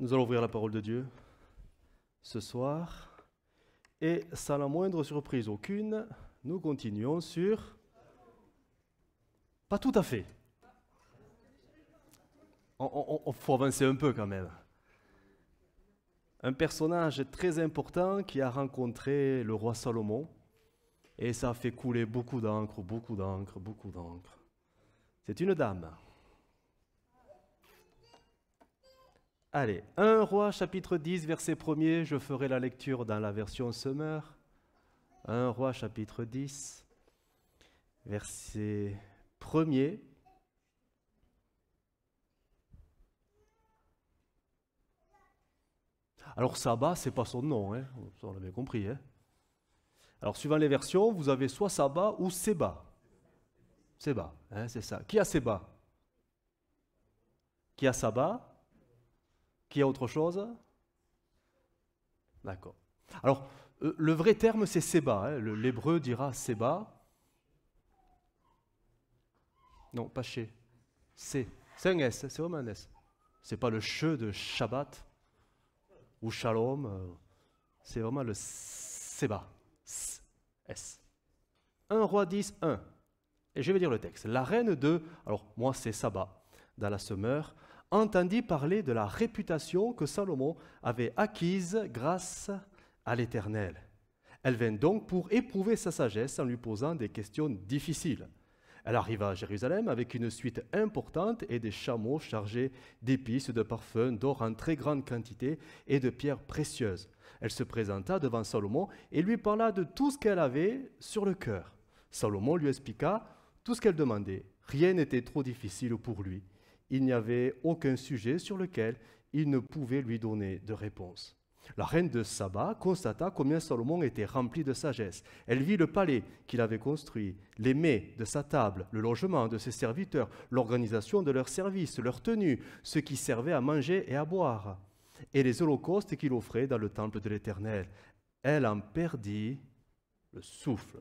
Nous allons ouvrir la parole de Dieu ce soir. Et sans la moindre surprise aucune, nous continuons sur... Pas tout à fait. Il faut avancer un peu quand même. Un personnage très important qui a rencontré le roi Salomon. Et ça a fait couler beaucoup d'encre, beaucoup d'encre, beaucoup d'encre. C'est une dame. Allez, 1 roi chapitre 10, verset 1er, je ferai la lecture dans la version Summer. 1 roi chapitre 10, verset 1er. Alors Saba, c'est pas son nom, hein. on l'a bien compris. Hein. Alors suivant les versions, vous avez soit Saba ou Seba. Seba, hein, c'est ça. Qui a Seba Qui a Saba qui a autre chose D'accord. Alors, euh, le vrai terme, c'est Seba. Hein. L'hébreu dira Seba. Non, pas chez. C'est. C'est un S, c'est vraiment un S. C'est pas le che de Shabbat ou Shalom. Euh, c'est vraiment le Seba. S. Un roi 10, 1. Et je vais dire le texte. La reine de. Alors, moi, c'est Saba. Dans la semeur, entendit parler de la réputation que Salomon avait acquise grâce à l'Éternel. Elle vint donc pour éprouver sa sagesse en lui posant des questions difficiles. Elle arriva à Jérusalem avec une suite importante et des chameaux chargés d'épices, de parfums, d'or en très grande quantité et de pierres précieuses. Elle se présenta devant Salomon et lui parla de tout ce qu'elle avait sur le cœur. Salomon lui expliqua tout ce qu'elle demandait. Rien n'était trop difficile pour lui il n'y avait aucun sujet sur lequel il ne pouvait lui donner de réponse. La reine de Saba constata combien Salomon était rempli de sagesse. Elle vit le palais qu'il avait construit, les mets de sa table, le logement de ses serviteurs, l'organisation de leurs services, leurs tenues, ce qui servait à manger et à boire, et les holocaustes qu'il offrait dans le temple de l'Éternel. Elle en perdit le souffle.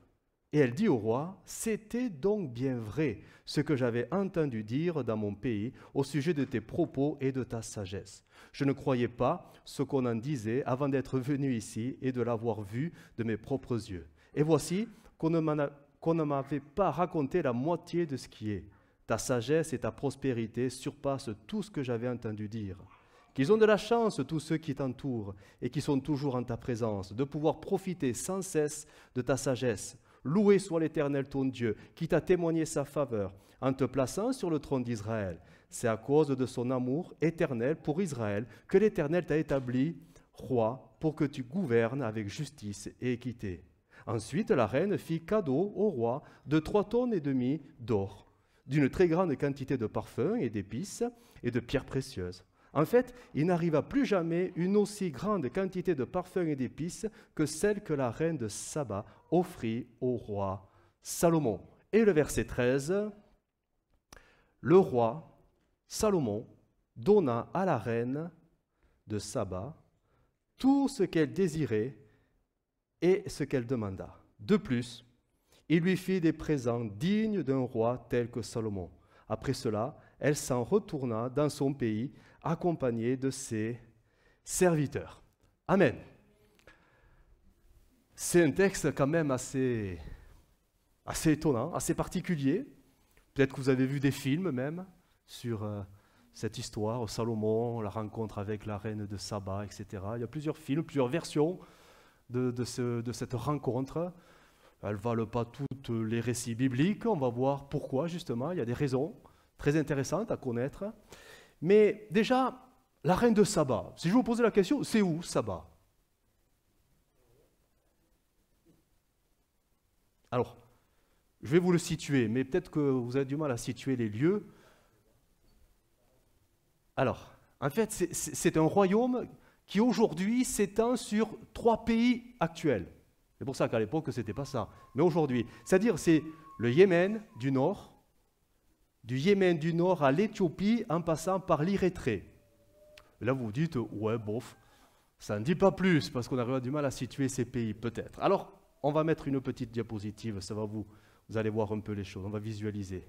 Et elle dit au roi, C'était donc bien vrai ce que j'avais entendu dire dans mon pays au sujet de tes propos et de ta sagesse. Je ne croyais pas ce qu'on en disait avant d'être venu ici et de l'avoir vu de mes propres yeux. Et voici qu'on ne m'avait pas raconté la moitié de ce qui est. Ta sagesse et ta prospérité surpassent tout ce que j'avais entendu dire. Qu'ils ont de la chance, tous ceux qui t'entourent et qui sont toujours en ta présence, de pouvoir profiter sans cesse de ta sagesse Loué soit l'Éternel ton Dieu, qui t'a témoigné sa faveur, en te plaçant sur le trône d'Israël. C'est à cause de son amour éternel pour Israël que l'Éternel t'a établi roi pour que tu gouvernes avec justice et équité. Ensuite, la reine fit cadeau au roi de trois tonnes et demie d'or, d'une très grande quantité de parfums et d'épices et de pierres précieuses. En fait, il n'arriva plus jamais une aussi grande quantité de parfums et d'épices que celle que la reine de Saba offrit au roi Salomon. Et le verset 13, le roi Salomon donna à la reine de Saba tout ce qu'elle désirait et ce qu'elle demanda. De plus, il lui fit des présents dignes d'un roi tel que Salomon. Après cela, elle s'en retourna dans son pays accompagné de ses serviteurs. Amen. C'est un texte quand même assez, assez étonnant, assez particulier. Peut-être que vous avez vu des films même sur euh, cette histoire, Salomon, la rencontre avec la reine de Saba, etc. Il y a plusieurs films, plusieurs versions de, de, de cette rencontre. Elles ne valent pas toutes les récits bibliques. On va voir pourquoi, justement. Il y a des raisons très intéressantes à connaître. Mais déjà, la reine de Saba, si je vous posais la question, c'est où Saba Alors, je vais vous le situer, mais peut-être que vous avez du mal à situer les lieux. Alors, en fait, c'est un royaume qui aujourd'hui s'étend sur trois pays actuels. C'est pour ça qu'à l'époque, ce n'était pas ça. Mais aujourd'hui, c'est-à-dire c'est le Yémen du nord, du Yémen du Nord à l'Éthiopie en passant par Et Là, vous vous dites, ouais, bof, ça ne dit pas plus parce qu'on a du mal à situer ces pays, peut-être. Alors, on va mettre une petite diapositive, ça va vous, vous allez voir un peu les choses, on va visualiser.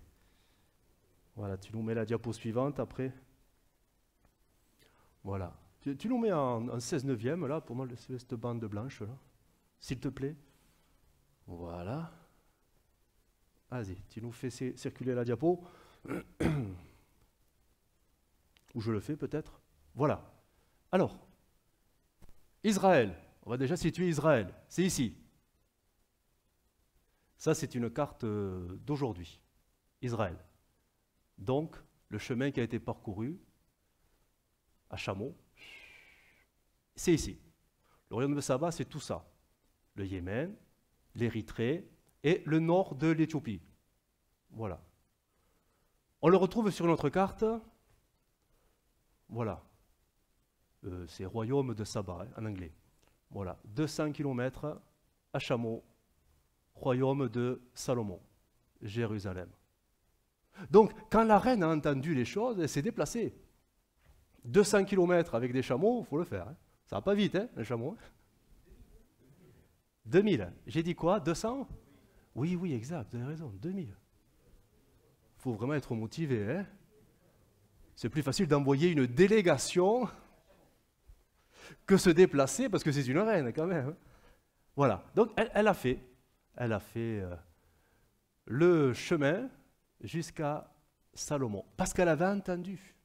Voilà, tu nous mets la diapo suivante après. Voilà. Tu, nous mets en, en 16 neuvième, là, pour moi, cette bande blanche, là. S'il te plaît. Voilà. Vas-y, tu nous fais circuler la diapo. Ou je le fais peut-être Voilà. Alors, Israël, on va déjà situer Israël, c'est ici. Ça, c'est une carte euh, d'aujourd'hui, Israël. Donc, le chemin qui a été parcouru à Chamon, c'est ici. royaume de Saba, c'est tout ça. Le Yémen, l'Érythrée et le nord de l'Éthiopie. Voilà. On le retrouve sur notre carte. Voilà. Euh, c'est royaume de Saba hein, en anglais. Voilà, 200 km à chameau, royaume de Salomon, Jérusalem. Donc, quand la reine a entendu les choses, elle s'est déplacée. 200 km avec des chameaux, il faut le faire. Hein. Ça va pas vite, hein, les chameaux. 2000. Hein. J'ai dit quoi 200 Oui, oui, exact, vous avez raison, 2000. Il faut vraiment être motivé. Hein. c'est plus facile d'envoyer une délégation que se déplacer parce que c'est une reine quand même. Voilà. Donc elle, a fait, elle a fait euh, le chemin jusqu'à Salomon parce qu'elle avait entendu.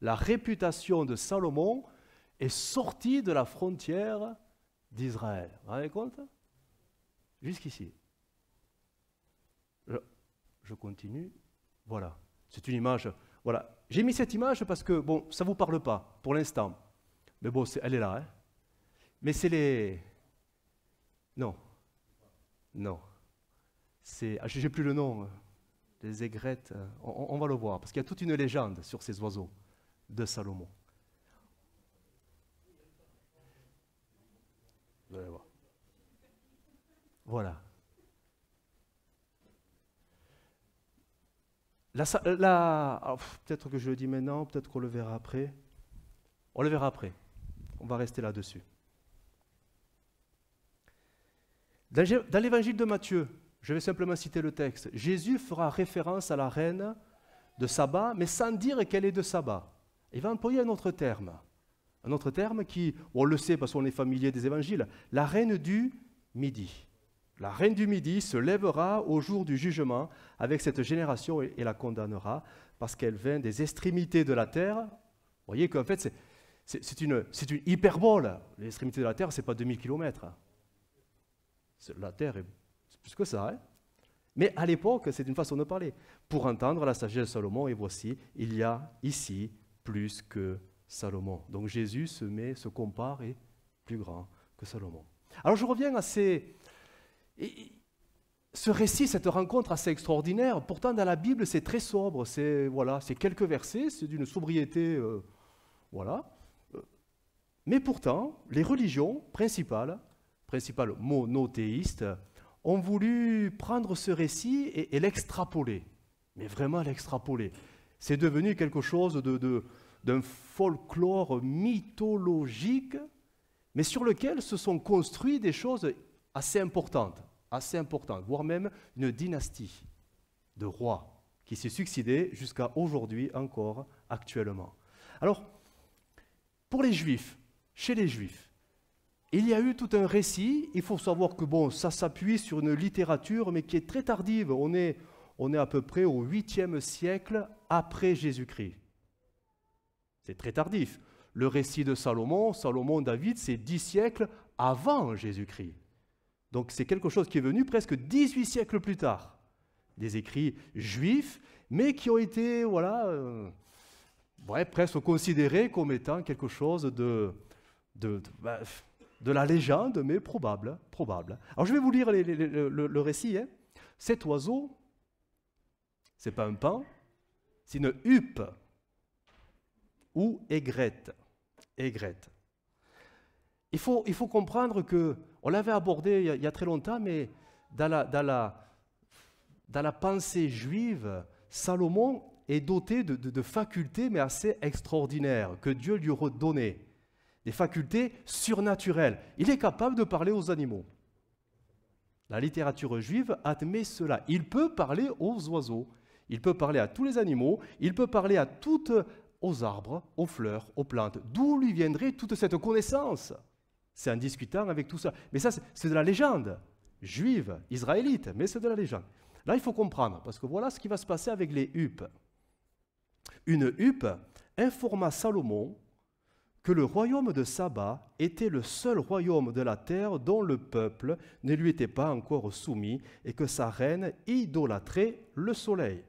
La réputation de Salomon est sortie de la frontière d'Israël. Vous vous rendez compte Jusqu'ici. je continue. Voilà, c'est une image. Voilà, j'ai mis cette image parce que, bon, ça ne vous parle pas pour l'instant. Mais bon, elle est là. Hein Mais c'est les... Non. Non. C'est... Ah, j'ai plus le nom. Les euh, aigrettes. Euh, on, on va le voir, parce qu'il y a toute une légende sur ces oiseaux de Salomon. Vous allez voir. Voilà. La, oh, peut-être que je le dis maintenant, peut-être qu'on le verra après. On le verra après. On va rester là-dessus. Dans l'évangile de Matthieu, je vais simplement citer le texte, Jésus fera référence à la reine de Saba, mais sans dire qu'elle est de Saba. Il va employer un autre terme, un autre terme qui, on le sait parce qu'on est familier des évangiles, la reine du Midi. La reine du Midi se lèvera au jour du jugement avec cette génération et, la condamnera parce qu'elle vient des extrémités de la terre. Vous voyez qu'en fait, c'est une, hyperbole. Les extrémités de la terre, ce n'est pas 2000 km. La terre est plus que ça. Hein. Mais à l'époque, c'est une façon de parler. Pour entendre la sagesse de Salomon, et voici, il y a ici plus que Salomon. Donc Jésus se met, se compare et plus grand que Salomon. Alors je reviens à ces, et ce récit, cette rencontre assez extraordinaire, pourtant dans la Bible, c'est très sobre. C'est voilà, quelques versets, c'est d'une sobriété. Euh, voilà. Euh, mais pourtant, les religions principales, principales monothéistes, ont voulu prendre ce récit et, l'extrapoler. Mais vraiment l'extrapoler. C'est devenu quelque chose d'un de, folklore mythologique, mais sur lequel se sont construits des choses assez importante, assez importante, voire même une dynastie de rois qui s'est succédée jusqu'à aujourd'hui encore actuellement. Alors, pour les Juifs, chez les Juifs, il y a eu tout un récit. Il faut savoir que bon, ça s'appuie sur une littérature, mais qui est très tardive. On est, on est à peu près au 8e siècle après Jésus-Christ. C'est très tardif. Le récit de Salomon, Salomon, David, c'est dix siècles avant Jésus-Christ. Donc c'est quelque chose qui est venu presque 18 siècles plus tard. Des écrits juifs, mais qui ont été, voilà, euh, presque considérés comme étant quelque chose de, bah, de, la légende, mais probable, probable. Alors je vais vous lire le, récit. Hein. Cet oiseau, c'est pas un pan, c'est une huppe ou aigrette. Aigrette. Il faut, il faut comprendre que, on l'avait abordé il y, a, très longtemps, mais dans la, dans la, dans la pensée juive, Salomon est doté de, de, facultés, mais assez extraordinaires, que Dieu lui redonnait. Des facultés surnaturelles. Il est capable de parler aux animaux. La littérature juive admet cela. Il peut parler aux oiseaux, il peut parler à tous les animaux, il peut parler à toutes, aux arbres, aux fleurs, aux plantes. D'où lui viendrait toute cette connaissance c'est en discutant avec tout ça. Mais ça, c'est de la légende juive, israélite, mais c'est de la légende. Là, il faut comprendre, parce que voilà ce qui va se passer avec les Hupes. Une huppe informa Salomon que le royaume de Saba était le seul royaume de la terre dont le peuple ne lui était pas encore soumis et que sa reine idolâtrait le soleil.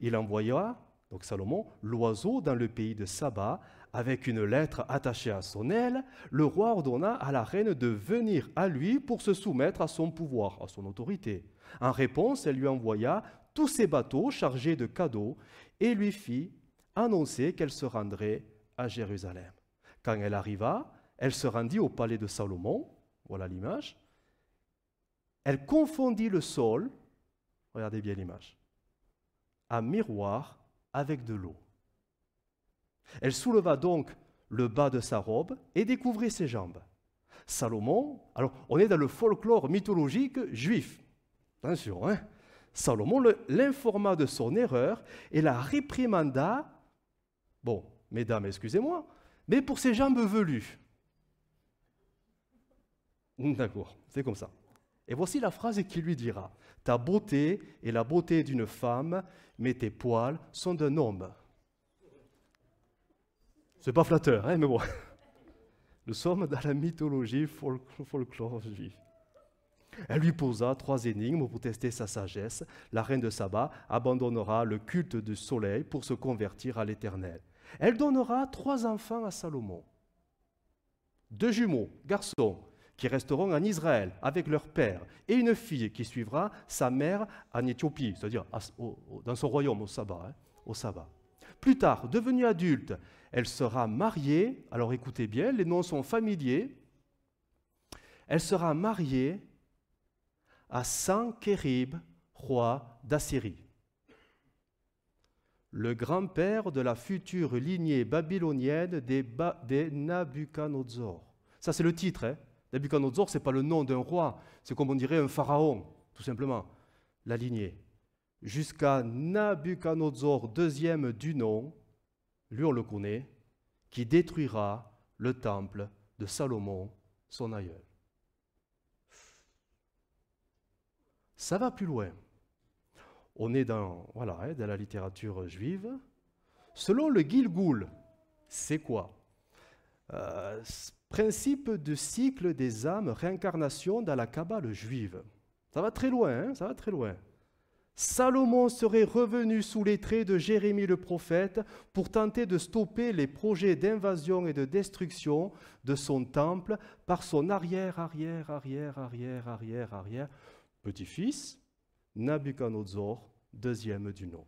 Il envoya donc Salomon, l'oiseau dans le pays de Saba, avec une lettre attachée à son aile, le roi ordonna à la reine de venir à lui pour se soumettre à son pouvoir, à son autorité. En réponse, elle lui envoya tous ses bateaux chargés de cadeaux et lui fit annoncer qu'elle se rendrait à Jérusalem. Quand elle arriva, elle se rendit au palais de Salomon, voilà l'image. Elle confondit le sol, regardez bien l'image, à miroir avec de l'eau. Elle souleva donc le bas de sa robe et découvrit ses jambes. Salomon, alors on est dans le folklore mythologique juif, attention, hein Salomon l'informa de son erreur et la réprimanda, bon, mesdames, excusez-moi, mais pour ses jambes velues. D'accord, c'est comme ça. Et voici la phrase qui lui dira, Ta beauté est la beauté d'une femme, mais tes poils sont d'un homme. C'est pas flatteur, hein, mais bon. Nous sommes dans la mythologie folklorique. folklore Elle lui posa trois énigmes pour tester sa sagesse. La reine de Saba abandonnera le culte du soleil pour se convertir à l'éternel. Elle donnera trois enfants à Salomon. Deux jumeaux, garçons, qui resteront en Israël avec leur père, et une fille qui suivra sa mère en Éthiopie, c'est-à-dire dans son royaume au Saba, hein, au Plus tard, devenue adulte, elle sera mariée, alors écoutez bien, les noms sont familiers, elle sera mariée à Sankérib, roi d'Assyrie, le grand-père de la future lignée babylonienne des, ba Ça, c'est le titre, hein Nabucodonosor, ce n'est pas le nom d'un roi, c'est comme on dirait un pharaon, tout simplement, la lignée. Jusqu'à Nabucodonosor, deuxième du nom, lui on le connaît, qui détruira le temple de Salomon, son aïeul. Ça va plus loin. On est dans, voilà, hein, la littérature juive. Selon le Gilgoul, c'est quoi euh, Principe de cycle des âmes, réincarnation dans la Kabbale juive. Ça va très loin, hein ça va très loin. Salomon serait revenu sous les traits de Jérémie le prophète pour tenter de stopper les projets d'invasion et de destruction de son temple par son arrière, arrière, arrière, arrière, arrière, arrière, petit-fils, Nabucodonosor, deuxième du nom.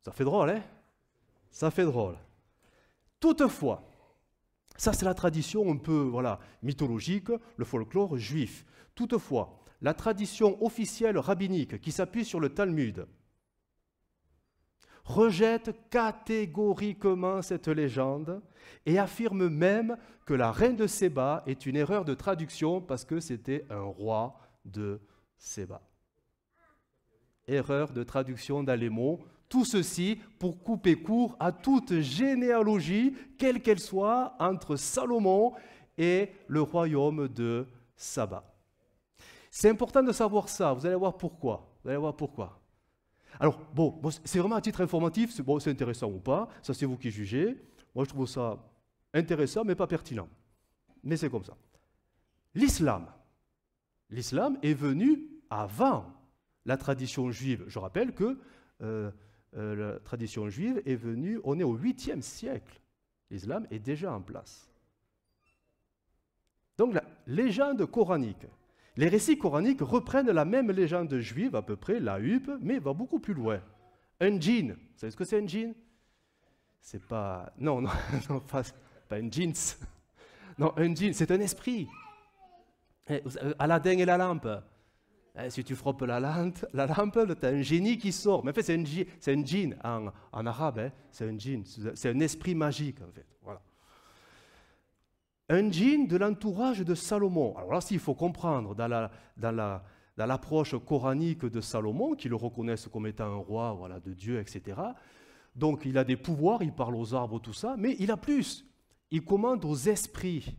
Ça fait drôle, hein Ça fait drôle. Toutefois, ça c'est la tradition un peu voilà, mythologique, le folklore juif. Toutefois, la tradition officielle rabbinique qui s'appuie sur le Talmud rejette catégoriquement cette légende et affirme même que la reine de Séba est une erreur de traduction parce que c'était un roi de Séba. Erreur de traduction dans les mots, tout ceci pour couper court à toute généalogie, quelle qu'elle soit, entre Salomon et le royaume de Saba. C'est important de savoir ça, vous allez voir pourquoi. Vous allez voir pourquoi. Alors, bon, c'est vraiment à titre informatif, c'est intéressant ou pas, ça c'est vous qui jugez. Moi je trouve ça intéressant, mais pas pertinent. Mais c'est comme ça. L'islam. L'islam est venu avant la tradition juive. Je rappelle que euh, euh, la tradition juive est venue, on est au 8e siècle. L'islam est déjà en place. Donc la légende coranique. Les récits coraniques reprennent la même légende juive, à peu près, la huppe, mais va beaucoup plus loin. Un djinn, vous savez ce que c'est un djinn C'est pas... Non, non, pas, pas, un djinn. Non, un djinn, c'est un esprit. Eh, Aladdin et la lampe. Eh, si tu frappes la lampe, la lampe tu as un génie qui sort. Mais en fait, c'est un, c'est djinn en, arabe, c'est un djinn, hein, c'est un esprit magique en fait. Voilà. Un djinn de l'entourage de Salomon. Alors là, il faut comprendre dans l'approche coranique de Salomon, qui le reconnaissent comme étant un roi voilà, de Dieu, etc. Donc il a des pouvoirs, il parle aux arbres, tout ça, mais il a plus. Il commande aux esprits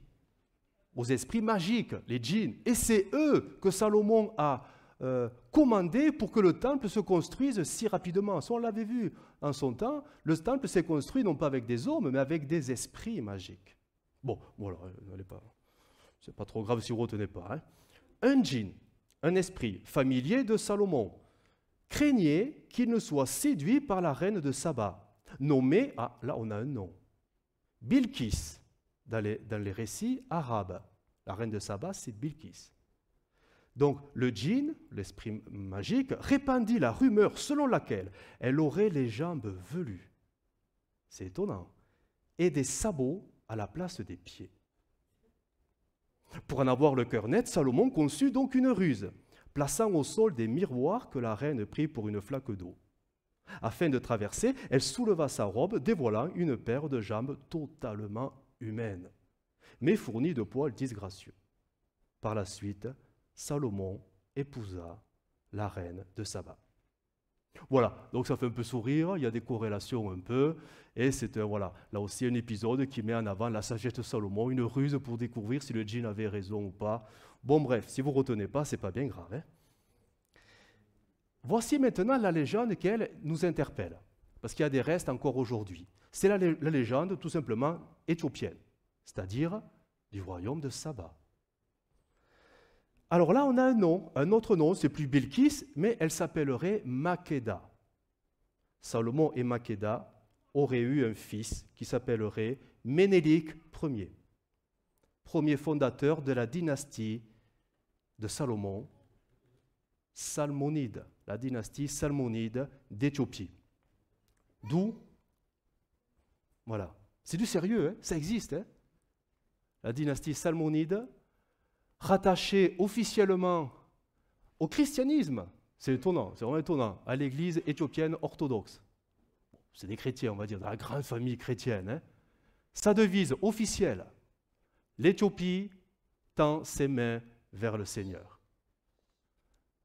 aux esprits magiques, les djinns. Et c'est eux que Salomon a euh, commandé pour que le temple se construise si rapidement. on l'avait vu en son temps, le temple s'est construit non pas avec des hommes, mais avec des esprits magiques. Bon, voilà, euh, pas. C'est pas trop grave si vous retenez pas. Hein. Un djinn, un esprit familier de Salomon, craignait qu'il ne soit séduit par la reine de Saba, nommée, ah là on a un nom, Bilkis, dans les, récits arabes. La reine de Saba, c'est Bilkis. Donc le djinn, l'esprit magique, répandit la rumeur selon laquelle elle aurait les jambes velues. C'est étonnant. Et des sabots à la place des pieds. Pour en avoir le cœur net, Salomon conçut donc une ruse, plaçant au sol des miroirs que la reine prit pour une flaque d'eau. Afin de traverser, elle souleva sa robe, dévoilant une paire de jambes totalement humaine, mais fournie de poils disgracieux. Par la suite, Salomon épousa la reine de Saba. Voilà, donc ça fait un peu sourire, il y a des corrélations un peu, et c'est voilà, là aussi un épisode qui met en avant la sagesse de Salomon, une ruse pour découvrir si le djinn avait raison ou pas. Bon bref, si vous ne retenez pas, ce c'est pas bien grave. Hein. Voici maintenant la légende qu'elle nous interpelle, parce qu'il y a des restes encore aujourd'hui. C'est la, légende tout simplement éthiopienne, c'est-à-dire du royaume de Saba. Alors là, on a un nom, un autre nom, c'est plus Bilkis, mais elle s'appellerait Makeda. Salomon et Makeda auraient eu un fils qui s'appellerait Ménélique Ier, premier fondateur de la dynastie de Salomon, Salmonide, la dynastie salmonide d'Éthiopie. D'où voilà. C'est du sérieux, hein. ça existe. Hein. la dynastie salmonide, rattachée officiellement au christianisme. C'est étonnant, c'est vraiment étonnant, à l'église éthiopienne orthodoxe. C'est des chrétiens, on va dire, de la grande famille chrétienne. Hein. Sa devise officielle, l'Éthiopie tend ses mains vers le Seigneur.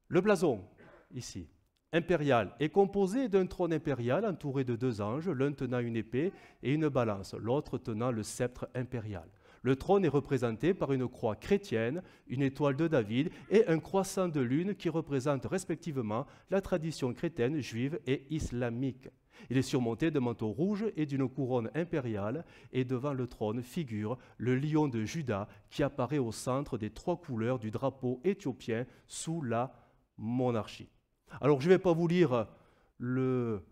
Le blason, ici, impérial est composé d'un trône impérial entouré de deux anges, l'un tenant une épée et une balance, l'autre tenant le sceptre impérial. Le trône est représenté par une croix chrétienne, une étoile de David et un croissant de lune qui représentent respectivement la tradition chrétienne, juive et islamique. Il est surmonté d'un manteau rouge et d'une couronne impériale, et devant le trône figure le lion de Juda qui apparaît au centre des trois couleurs du drapeau éthiopien sous la monarchie. Alors je ne vais pas vous lire le...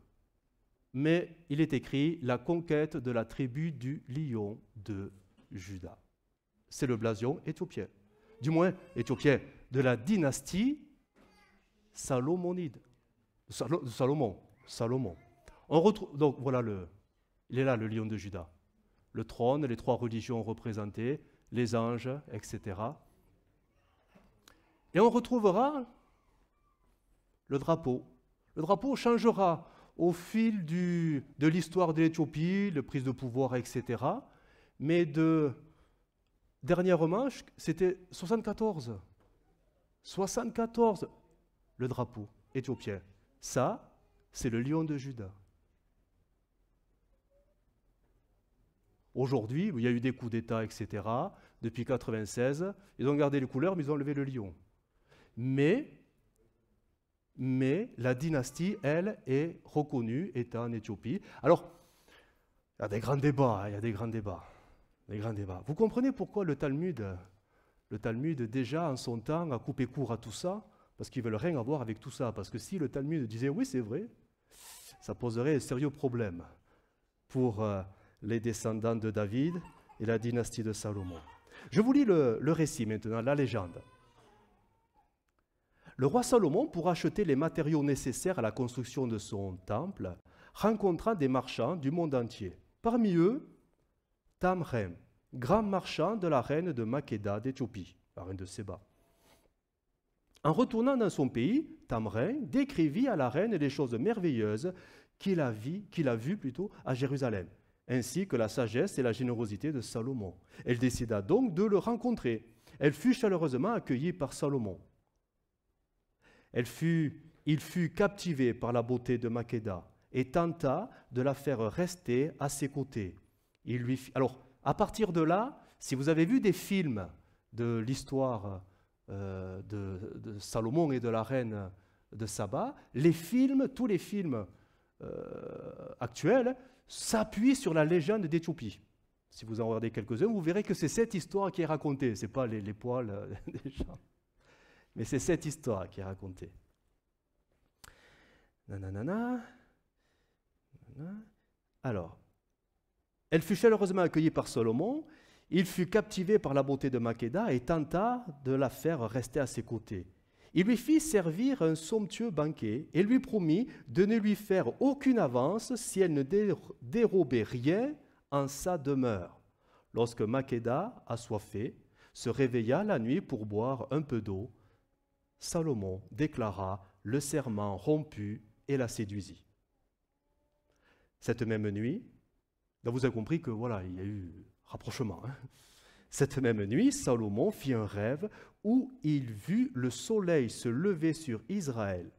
Mais il est écrit la conquête de la tribu du lion de Juda. C'est le blason éthiopien. Du moins, éthiopien de la dynastie salomonide. Salomon. Salomon. donc voilà le... Il est là le lion de Juda. Le trône, les trois religions représentées, les anges, etc. Et on retrouvera le drapeau. Le drapeau changera au fil de l'histoire de l'Éthiopie, de prise de pouvoir, etc. Mais de dernièrement, c'était 74. 74, le drapeau éthiopien. Ça, c'est le lion de Judas. Aujourd'hui, il y a eu des coups d'État, etc. Depuis 96, ils ont gardé les couleurs, mais ils ont levé le lion. Mais mais la dynastie, elle, est reconnue, est en Éthiopie. Alors, il y a des grands débats, hein, il y a des grands débats, des grands débats. Vous comprenez pourquoi le Talmud, le Talmud déjà en son temps a coupé court à tout ça, parce qu'ils veulent rien avoir avec tout ça. Parce que si le Talmud disait oui, c'est vrai, ça poserait un sérieux problème pour euh, les descendants de David et la dynastie de Salomon. Je vous lis le récit maintenant, la légende le roi Salomon, pour acheter les matériaux nécessaires à la construction de son temple, rencontra des marchands du monde entier. Parmi eux, Tamrem, grand marchand de la reine de Makeda d'Éthiopie, la reine de Séba. En retournant dans son pays, Tamrin décrivit à la reine les choses merveilleuses qu'il a, vues plutôt à Jérusalem, ainsi que la sagesse et la générosité de Salomon. Elle décida donc de le rencontrer. Elle fut chaleureusement accueillie par Salomon il fut captivé par la beauté de Makeda et tenta de la faire rester à ses côtés. Il lui Alors, à partir de là, si vous avez vu des films de l'histoire euh, de, Salomon et de la reine de Saba, les films, tous les films euh, actuels, s'appuient sur la légende d'Éthiopie. Si vous en regardez quelques-uns, vous verrez que c'est cette histoire qui est racontée, ce n'est pas les poils euh, des gens. Mais c'est cette histoire qui est racontée. Alors, elle fut chaleureusement accueillie par Salomon. Il fut captivé par la beauté de Makeda et tenta de la faire rester à ses côtés. Il lui fit servir un somptueux banquet et lui promit de ne lui faire aucune avance si elle ne dérobait rien en sa demeure. Lorsque Makeda, assoiffé, se réveilla la nuit pour boire un peu d'eau, Salomon déclara le serment rompu et la séduisit. Cette même nuit, vous avez compris que voilà, il y a eu rapprochement. Hein. Cette même nuit, Salomon fit un rêve où il vit le soleil se lever sur Israël.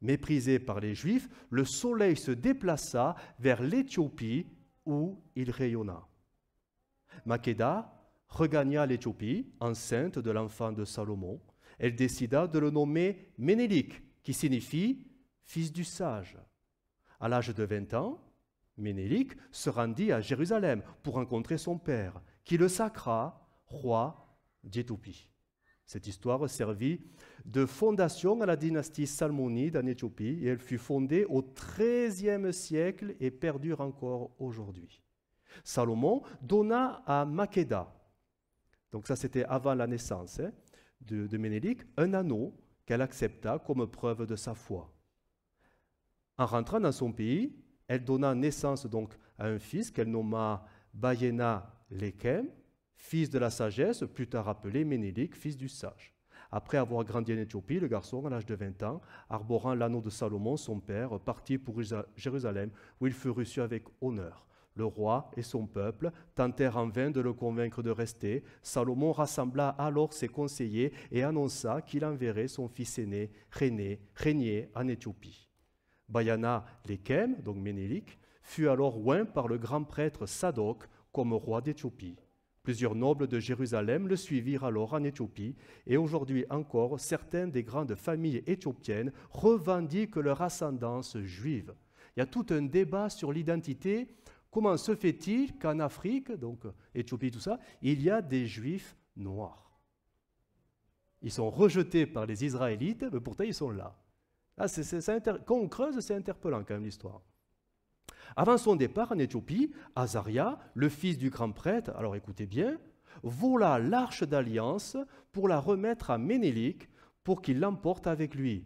Méprisé par les Juifs, le soleil se déplaça vers l'Éthiopie où il rayonna. Makeda regagna l'Éthiopie, enceinte de l'enfant de Salomon, elle décida de le nommer Ménélique, qui signifie fils du sage. À l'âge de 20 ans, Ménélique se rendit à Jérusalem pour rencontrer son père, qui le sacra roi d'Éthiopie. Cette histoire servit de fondation à la dynastie salmonide en Éthiopie et elle fut fondée au XIIIe siècle et perdure encore aujourd'hui. Salomon donna à Makeda, donc ça c'était avant la naissance, hein de, de un anneau qu'elle accepta comme preuve de sa foi. En rentrant dans son pays, elle donna naissance donc à un fils qu'elle nomma Bayena Lekem, fils de la sagesse, plus tard appelé Ménélique, fils du sage. Après avoir grandi en Éthiopie, le garçon, à l'âge de 20 ans, arborant l'anneau de Salomon, son père, partit pour Jérusalem, où il fut reçu avec honneur. Le roi et son peuple tentèrent en vain de le convaincre de rester. Salomon rassembla alors ses conseillers et annonça qu'il enverrait son fils aîné, René, régner en Éthiopie. Bayana Lekem, donc Ménélique, fut alors oint par le grand prêtre Sadoc comme roi d'Éthiopie. Plusieurs nobles de Jérusalem le suivirent alors en Éthiopie, et aujourd'hui encore, certaines des grandes familles éthiopiennes revendiquent leur ascendance juive. Il y a tout un débat sur l'identité comment se fait-il qu'en Afrique, donc Éthiopie, tout ça, il y a des juifs noirs Ils sont rejetés par les Israélites, mais pourtant ils sont là. Ah, quand on creuse, c'est interpellant quand même l'histoire. Avant son départ en Éthiopie, Azaria, le fils du grand prêtre, alors écoutez bien, vola l'arche d'alliance pour la remettre à Ménélique pour qu'il l'emporte avec lui.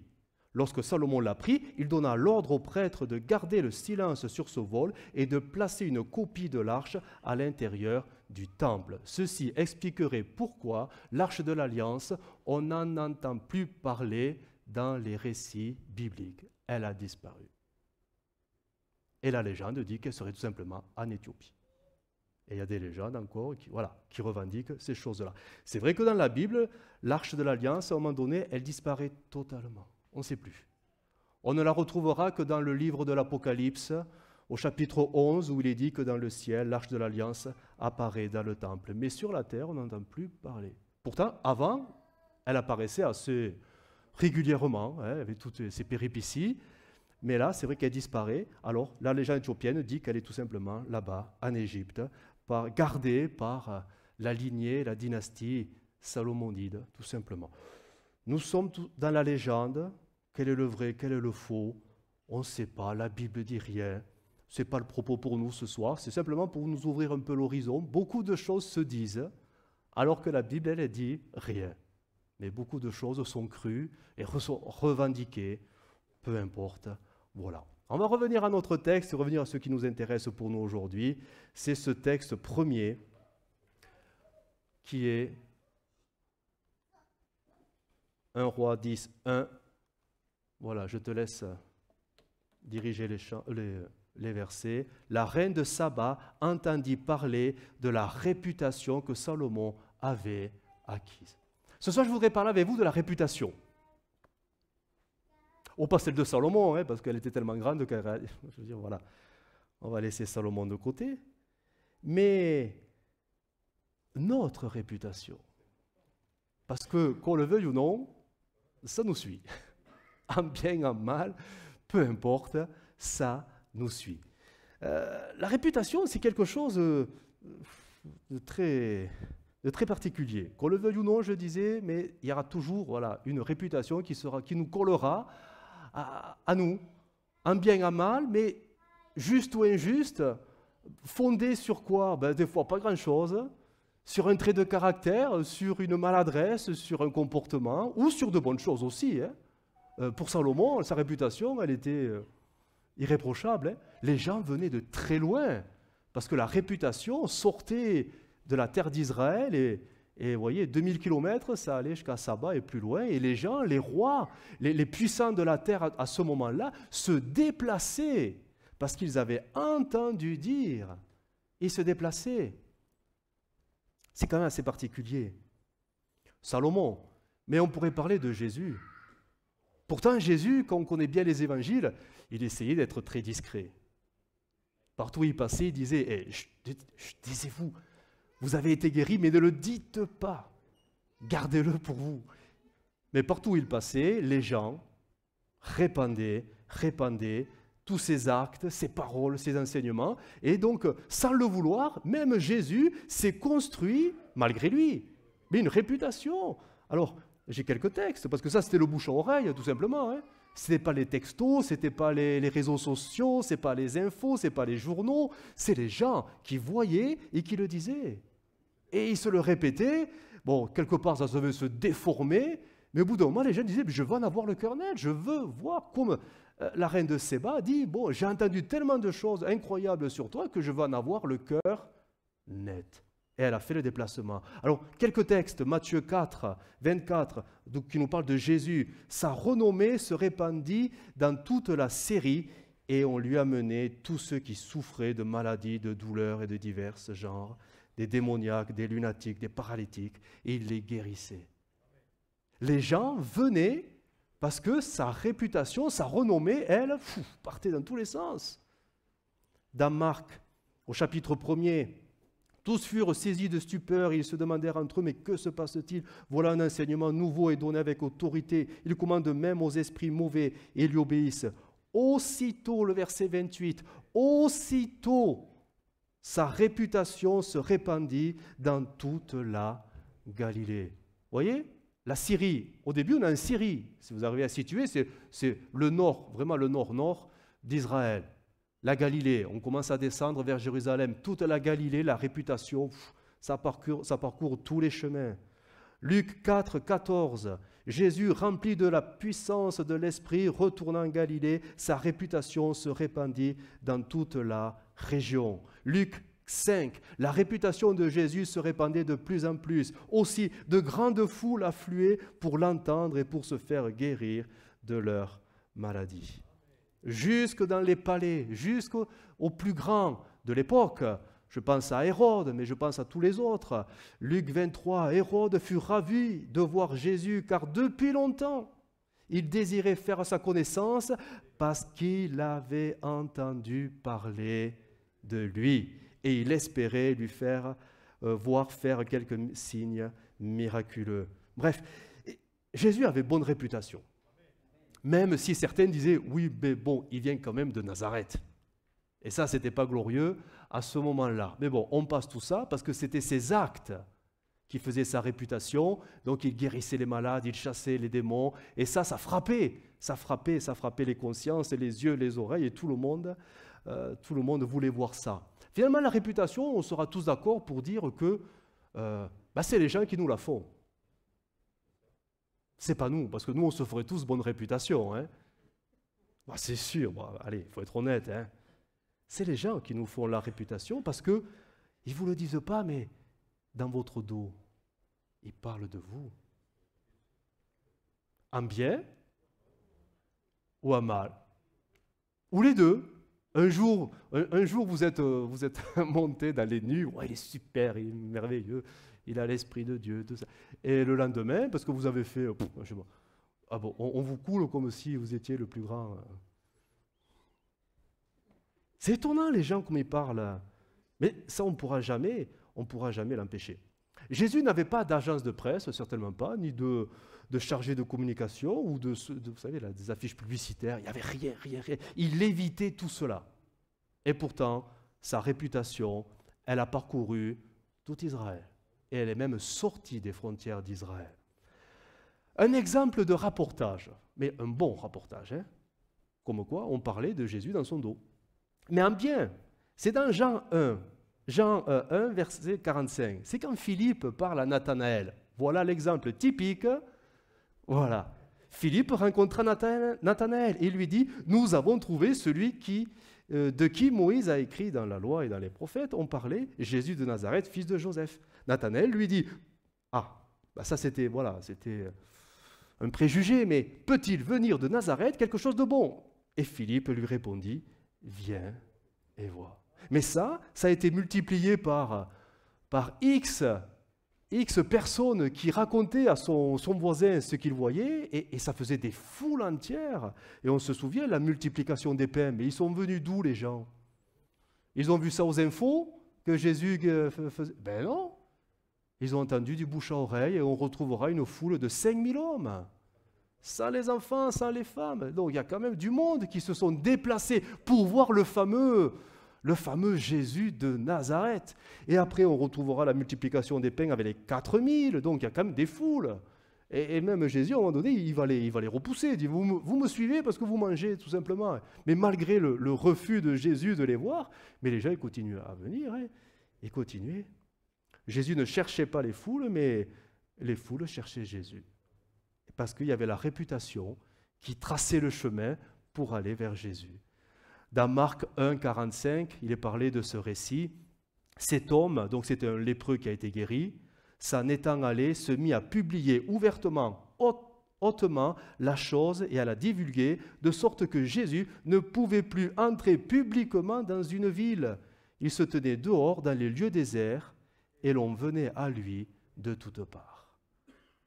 Lorsque Salomon l'a pris, il donna l'ordre aux prêtres de garder le silence sur ce vol et de placer une copie de l'arche à l'intérieur du temple. Ceci expliquerait pourquoi l'arche de l'alliance, on n'en entend plus parler dans les récits bibliques. Elle a disparu. Et la légende dit qu'elle serait tout simplement en Éthiopie. Et il y a des légendes encore qui, qui revendiquent ces choses-là. C'est vrai que dans la Bible, l'arche de l'alliance, à un moment donné, elle disparaît totalement. On ne sait plus. On ne la retrouvera que dans le livre de l'Apocalypse, au chapitre 11, où il est dit que dans le ciel, l'arche de l'alliance apparaît dans le temple. Mais sur la terre, on n'entend plus parler. Pourtant, avant, elle apparaissait assez régulièrement, hein, avec toutes ses péripéties. Mais là, c'est vrai qu'elle disparaît. Alors, la légende éthiopienne dit qu'elle est tout simplement là-bas, en Égypte, gardée par la lignée, la dynastie salomonide, tout simplement. Nous sommes dans la légende, quel est le vrai, quel est le faux On ne sait pas, la Bible dit rien. Ce n'est pas le propos pour nous ce soir, c'est simplement pour nous ouvrir un peu l'horizon. Beaucoup de choses se disent, alors que la Bible, elle, dit rien. Mais beaucoup de choses sont crues et revendiquées, peu importe. Voilà. On va revenir à notre texte, revenir à ce qui nous intéresse pour nous aujourd'hui. C'est ce texte premier qui est 1 roi 10, 1 voilà, je te laisse euh, diriger euh, les, versets. La reine de Saba entendit parler de la réputation que Salomon avait acquise. Ce soir, je voudrais parler avec vous de la réputation. Au pas celle de Salomon, hein, parce qu'elle était tellement grande qu'elle. Je veux dire, voilà. On va laisser Salomon de côté. Mais notre réputation. Parce que, qu'on le veuille ou non, ça nous suit. en bien, en mal, peu importe, ça nous suit. Euh, la réputation, c'est quelque chose euh, de très, particulier. Qu'on le veuille ou non, je disais, mais il y aura toujours voilà, une réputation qui, sera, qui nous collera à, nous, en bien, en mal, mais juste ou injuste, fondée sur quoi ben, Des fois, pas grand-chose. Sur un trait de caractère, sur une maladresse, sur un comportement, ou sur de bonnes choses aussi. Hein. Euh, pour Salomon, sa réputation, elle était euh, irréprochable. Hein. Les gens venaient de très loin, parce que la réputation sortait de la terre d'Israël et, vous voyez, 2000 km, ça allait jusqu'à Saba et plus loin. Et les gens, les rois, les, puissants de la terre à, à ce moment-là se déplaçaient parce qu'ils avaient entendu dire. Ils se déplaçaient. C'est quand même assez particulier. Salomon, mais on pourrait parler de Jésus. Pourtant, Jésus, quand on connaît bien les évangiles, il essayait d'être très discret. Partout où il passait, il disait je eh, Taisez-vous, vous avez été guéri, mais ne le dites pas. Gardez-le pour vous. Mais partout où il passait, les gens répandaient, répandaient tous ses actes, ses paroles, ses enseignements. Et donc, sans le vouloir, même Jésus s'est construit, malgré lui, mais une réputation. Alors, j'ai quelques textes, parce que ça, c'était le bouche-à-oreille, tout simplement. Hein. Ce Ce pas les textos, ce n'était pas les, réseaux sociaux, ce pas les infos, ce pas les journaux, c'est les gens qui voyaient et qui le disaient. Et ils se le répétaient. Bon, quelque part, ça devait se déformer, mais au bout d'un moment, les gens disaient, je veux en avoir le cœur net, je veux voir comme euh, la reine de Séba dit, bon, j'ai entendu tellement de choses incroyables sur toi que je veux en avoir le cœur net. Et elle a fait le déplacement. Alors, quelques textes, Matthieu 4, 24, qui nous parle de Jésus. Sa renommée se répandit dans toute la série et on lui amenait tous ceux qui souffraient de maladies, de douleurs et de divers genres, des démoniaques, des lunatiques, des paralytiques, et il les guérissait. Les gens venaient parce que sa réputation, sa renommée, elle, partait dans tous les sens. Dans Marc, au chapitre 1er, tous furent saisis de stupeur ils se demandèrent entre eux, mais que se passe-t-il Voilà un enseignement nouveau et donné avec autorité. il commande même aux esprits mauvais et lui obéissent. Aussitôt, le verset 28, aussitôt, sa réputation se répandit dans toute la Galilée. Voyez La Syrie. Au début, on a en Syrie. Si vous arrivez à situer, c'est le nord, vraiment le nord-nord d'Israël la Galilée, on commence à descendre vers Jérusalem, toute la Galilée, la réputation, ça parcourt, tous les chemins. Luc 4, 14, Jésus, rempli de la puissance de l'Esprit, retournant en Galilée, sa réputation se répandit dans toute la région. Luc 5. La réputation de Jésus se répandait de plus en plus. Aussi, de grandes foules affluaient pour l'entendre et pour se faire guérir de leur maladie jusque dans les palais, jusqu'au plus grand de l'époque. Je pense à Hérode, mais je pense à tous les autres. Luc 23, Hérode fut ravi de voir Jésus, car depuis longtemps, il désirait faire sa connaissance parce qu'il avait entendu parler de lui et il espérait lui faire euh, voir faire quelques signes miraculeux. Bref, Jésus avait bonne réputation même si certains disaient, oui, mais bon, il vient quand même de Nazareth. Et ça, ce n'était pas glorieux à ce moment-là. Mais bon, on passe tout ça parce que c'était ses actes qui faisaient sa réputation. Donc, il guérissait les malades, il chassait les démons. Et ça, ça frappait, ça frappait, ça frappait les consciences, les yeux, les oreilles, et tout le monde, euh, tout le monde voulait voir ça. Finalement, la réputation, on sera tous d'accord pour dire que euh, bah, c'est les gens qui nous la font c'est pas nous, parce que nous, on se ferait tous bonne réputation. Hein bah, c'est sûr, bah, allez, il faut être honnête. Hein c'est les gens qui nous font la réputation parce que ne vous le disent pas, mais dans votre dos, ils parlent de vous. En bien ou en mal Ou les deux un jour, un, jour vous êtes, euh, vous êtes monté dans les nues, ouais, il est super, il est merveilleux, il a l'esprit de Dieu, tout ça. Et le lendemain, parce que vous avez fait, euh, ah bon, on, vous coule comme si vous étiez le plus grand. Euh. C'est étonnant les gens comme ils parlent. Hein. Mais ça, on pourra jamais, on pourra jamais l'empêcher. Jésus n'avait pas d'agence de presse, certainement pas, ni de, chargé de communication ou de, vous savez, là, des affiches publicitaires. Il n'y avait rien, rien, rien. Il évitait tout cela. Et pourtant, sa réputation, elle a parcouru tout Israël et elle est même sortie des frontières d'Israël. Un exemple de rapportage, mais un bon rapportage, hein, comme quoi on parlait de Jésus dans son dos. Mais en bien, c'est dans Jean 1, Jean 1, euh, verset 45. C'est quand Philippe parle à Nathanaël. Voilà l'exemple typique. Voilà. Philippe rencontra Nathanaël et lui dit, nous avons trouvé celui qui, euh, de qui Moïse a écrit dans la loi et dans les prophètes, on parlait, Jésus de Nazareth, fils de Joseph. Nathanaël lui dit Ah, bah ça c'était voilà, c'était euh, un préjugé, mais peut-il venir de Nazareth quelque chose de bon Et Philippe lui répondit Viens et vois. Mais ça, ça a été multiplié par, par X, X personnes qui racontaient à son, voisin ce qu'il voyait, et, ça faisait des foules entières. Et on se souvient la multiplication des pains, mais ils sont venus d'où les gens Ils ont vu ça aux infos que Jésus euh, faisait Ben non ils ont entendu du bouche à oreille et on retrouvera une foule de 5000 hommes, sans les enfants, sans les femmes. Donc il y a quand même du monde qui se sont déplacés pour voir le fameux, le fameux Jésus de Nazareth. Et après, on retrouvera la multiplication des pains avec les 4000, donc il y a quand même des foules. Et, même Jésus, à un moment donné, il va les, il va les repousser. Il dit, vous, me suivez parce que vous mangez, tout simplement. Mais malgré le, refus de Jésus de les voir, mais les gens, continuent à venir, hein, et continuer. Jésus ne cherchait pas les foules, mais les foules cherchaient Jésus. Parce qu'il y avait la réputation qui traçait le chemin pour aller vers Jésus. Dans Marc 1, 45, il est parlé de ce récit. Cet homme, donc c'était un lépreux qui a été guéri, s'en étant allé, se mit à publier ouvertement, hautement, la chose et à la divulguer, de sorte que Jésus ne pouvait plus entrer publiquement dans une ville. Il se tenait dehors dans les lieux déserts et l'on venait à lui de toutes parts.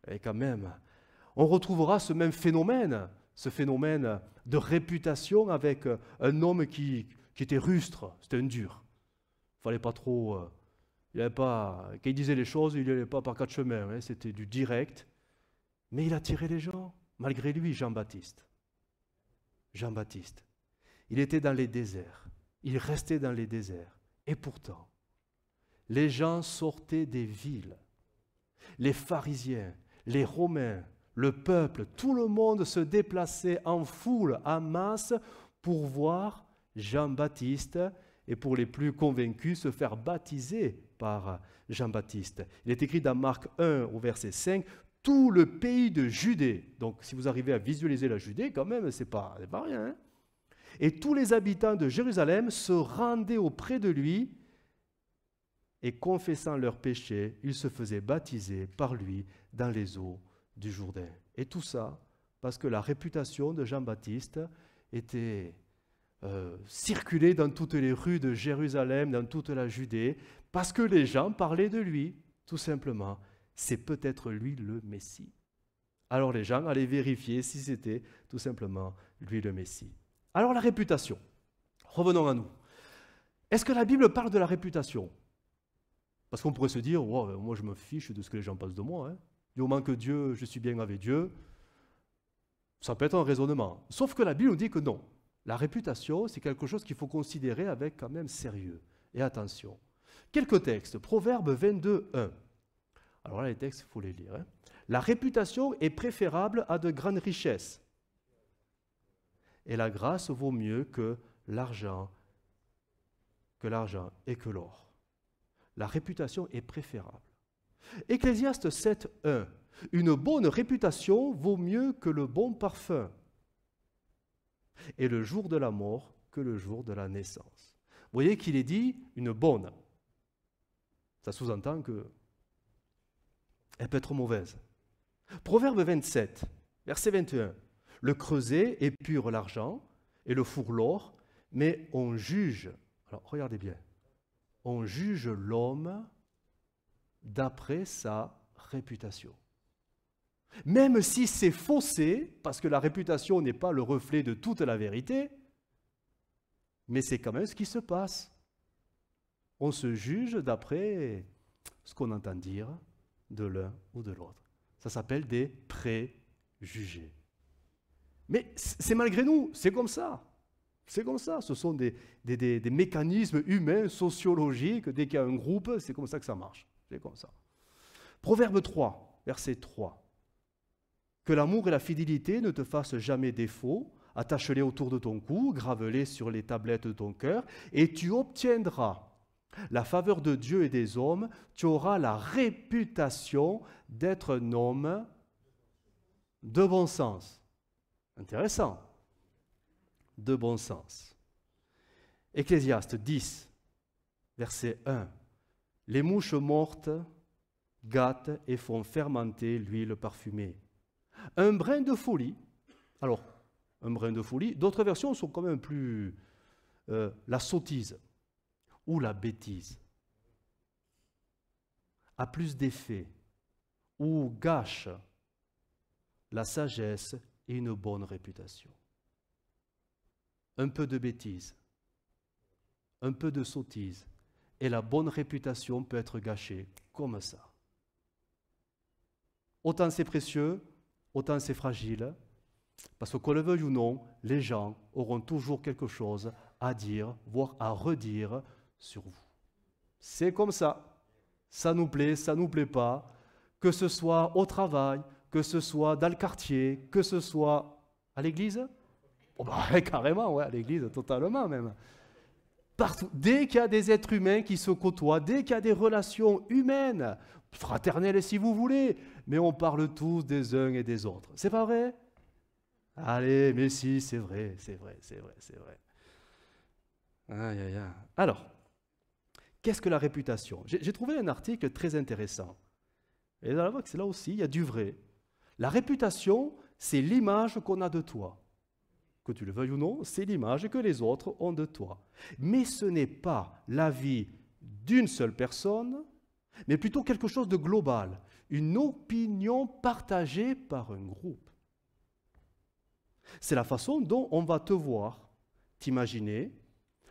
Et quand même, on retrouvera ce même phénomène, ce phénomène de réputation avec euh, un homme qui, était rustre, c'était un dur. Il fallait pas trop... Euh, il avait pas, quand il disait les choses, il n'y allait pas par quatre chemins, hein, c'était du direct. Mais il attirait les gens, malgré lui, Jean-Baptiste. Jean-Baptiste. Il était dans les déserts. Il restait dans les déserts. Et pourtant, les gens sortaient des villes. Les pharisiens, les Romains, le peuple, tout le monde se déplaçait en foule, en masse, pour voir Jean-Baptiste et pour les plus convaincus, se faire baptiser par Jean-Baptiste. Il est écrit dans Marc 1 au verset 5, tout le pays de Judée, donc si vous arrivez à visualiser la Judée quand même, c'est pas, pas rien, hein. et tous les habitants de Jérusalem se rendaient auprès de lui et confessant leurs péchés, ils se faisaient baptiser par lui dans les eaux du Jourdain. Et tout ça parce que la réputation de Jean-Baptiste était euh, circulée dans toutes les rues de Jérusalem, dans toute la Judée, parce que les gens parlaient de lui, tout simplement. C'est peut-être lui le Messie. Alors les gens allaient vérifier si c'était tout simplement lui le Messie. Alors la réputation. Revenons à nous. Est-ce que la Bible parle de la réputation parce qu'on pourrait se dire, oh, moi je me fiche de ce que les gens pensent de moi. Hein. Du moment que Dieu, je suis bien avec Dieu, ça peut être un raisonnement. Sauf que la Bible nous dit que non. La réputation, c'est quelque chose qu'il faut considérer avec quand même sérieux et attention. Quelques textes. Proverbe 22, 1. Alors là, les textes, il faut les lire. Hein. La réputation est préférable à de grandes richesses. Et la grâce vaut mieux que l'argent, que l'argent et que l'or la réputation est préférable. Ecclésiaste 7.1. Une bonne réputation vaut mieux que le bon parfum. Et le jour de la mort que le jour de la naissance. Vous voyez qu'il est dit une bonne. Ça sous-entend que elle peut être mauvaise. Proverbe 27, verset 21. Le creuset épure l'argent et le four l'or, mais on juge. Alors regardez bien on juge l'homme d'après sa réputation. Même si c'est faussé, parce que la réputation n'est pas le reflet de toute la vérité, mais c'est quand même ce qui se passe. On se juge d'après ce qu'on entend dire de l'un ou de l'autre. Ça s'appelle des préjugés. Mais c'est malgré nous, c'est comme ça. C'est comme ça, ce sont des, des, mécanismes humains, sociologiques, dès qu'il y a un groupe, c'est comme ça que ça marche. C'est comme ça. Proverbe 3, verset 3. Que l'amour et la fidélité ne te fassent jamais défaut, attache-les autour de ton cou, grave-les sur les tablettes de ton cœur, et tu obtiendras la faveur de Dieu et des hommes, tu auras la réputation d'être un homme de bon sens. Intéressant de bon sens. Ecclésiaste 10, verset 1. Les mouches mortes gâtent et font fermenter l'huile parfumée. Un brin de folie. Alors, un brin de folie. D'autres versions sont quand même plus euh, la sottise ou la bêtise. A plus d'effet ou gâche la sagesse et une bonne réputation un peu de bêtise, un peu de sottise, et la bonne réputation peut être gâchée comme ça. Autant c'est précieux, autant c'est fragile, parce que qu'on le veuille ou non, les gens auront toujours quelque chose à dire, voire à redire sur vous. C'est comme ça. Ça nous plaît, ça nous plaît pas. Que ce soit au travail, que ce soit dans le quartier, que ce soit à l'église, Oh, bah, carrément, ouais, à l'église, totalement même. Partout, dès qu'il y a des êtres humains qui se côtoient, dès qu'il y a des relations humaines, fraternelles si vous voulez, mais on parle tous des uns et des autres. C'est pas vrai Allez, mais si, c'est vrai, c'est vrai, c'est vrai, c'est vrai. Aïe, aïe, aïe. Alors, qu'est-ce que la réputation J'ai trouvé un article très intéressant. Et dans la voix, c'est là aussi, il y a du vrai. La réputation, c'est l'image qu'on a de toi que tu le veuilles ou non, c'est l'image que les autres ont de toi. Mais ce n'est pas la vie d'une seule personne, mais plutôt quelque chose de global, une opinion partagée par un groupe. C'est la façon dont on va te voir, t'imaginer,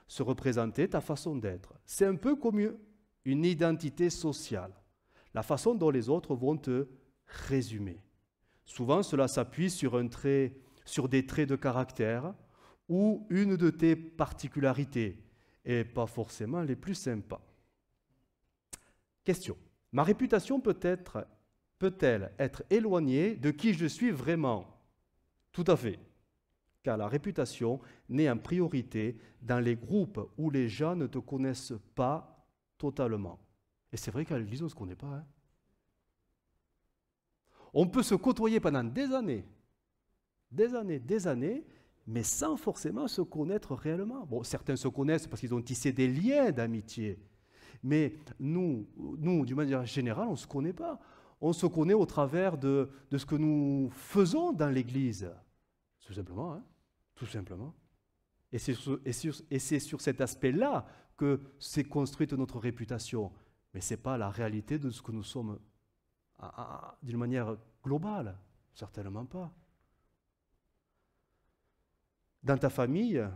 se représenter ta façon d'être. C'est un peu comme une identité sociale, la façon dont les autres vont te résumer. Souvent, cela s'appuie sur un trait sur des traits de caractère ou une de tes particularités, et pas forcément les plus sympas. Question. Ma réputation peut-elle être, peut être éloignée de qui je suis vraiment Tout à fait. Car la réputation n'est en priorité dans les groupes où les gens ne te connaissent pas totalement. Et c'est vrai qu'à l'église, on ne se connaît pas. Hein. on peut se côtoyer pendant des années des années, des années, mais sans forcément se connaître réellement. Bon, certains se connaissent parce qu'ils ont tissé des liens d'amitié, mais nous, nous, d'une manière générale, on ne se connaît pas. On se connaît au travers de, de ce que nous faisons dans l'Église. Tout simplement, hein. tout simplement. Et c'est sur, sur cet aspect-là que s'est construite notre réputation. Mais ce n'est pas la réalité de ce que nous sommes d'une manière globale, certainement pas. Dans ta famille,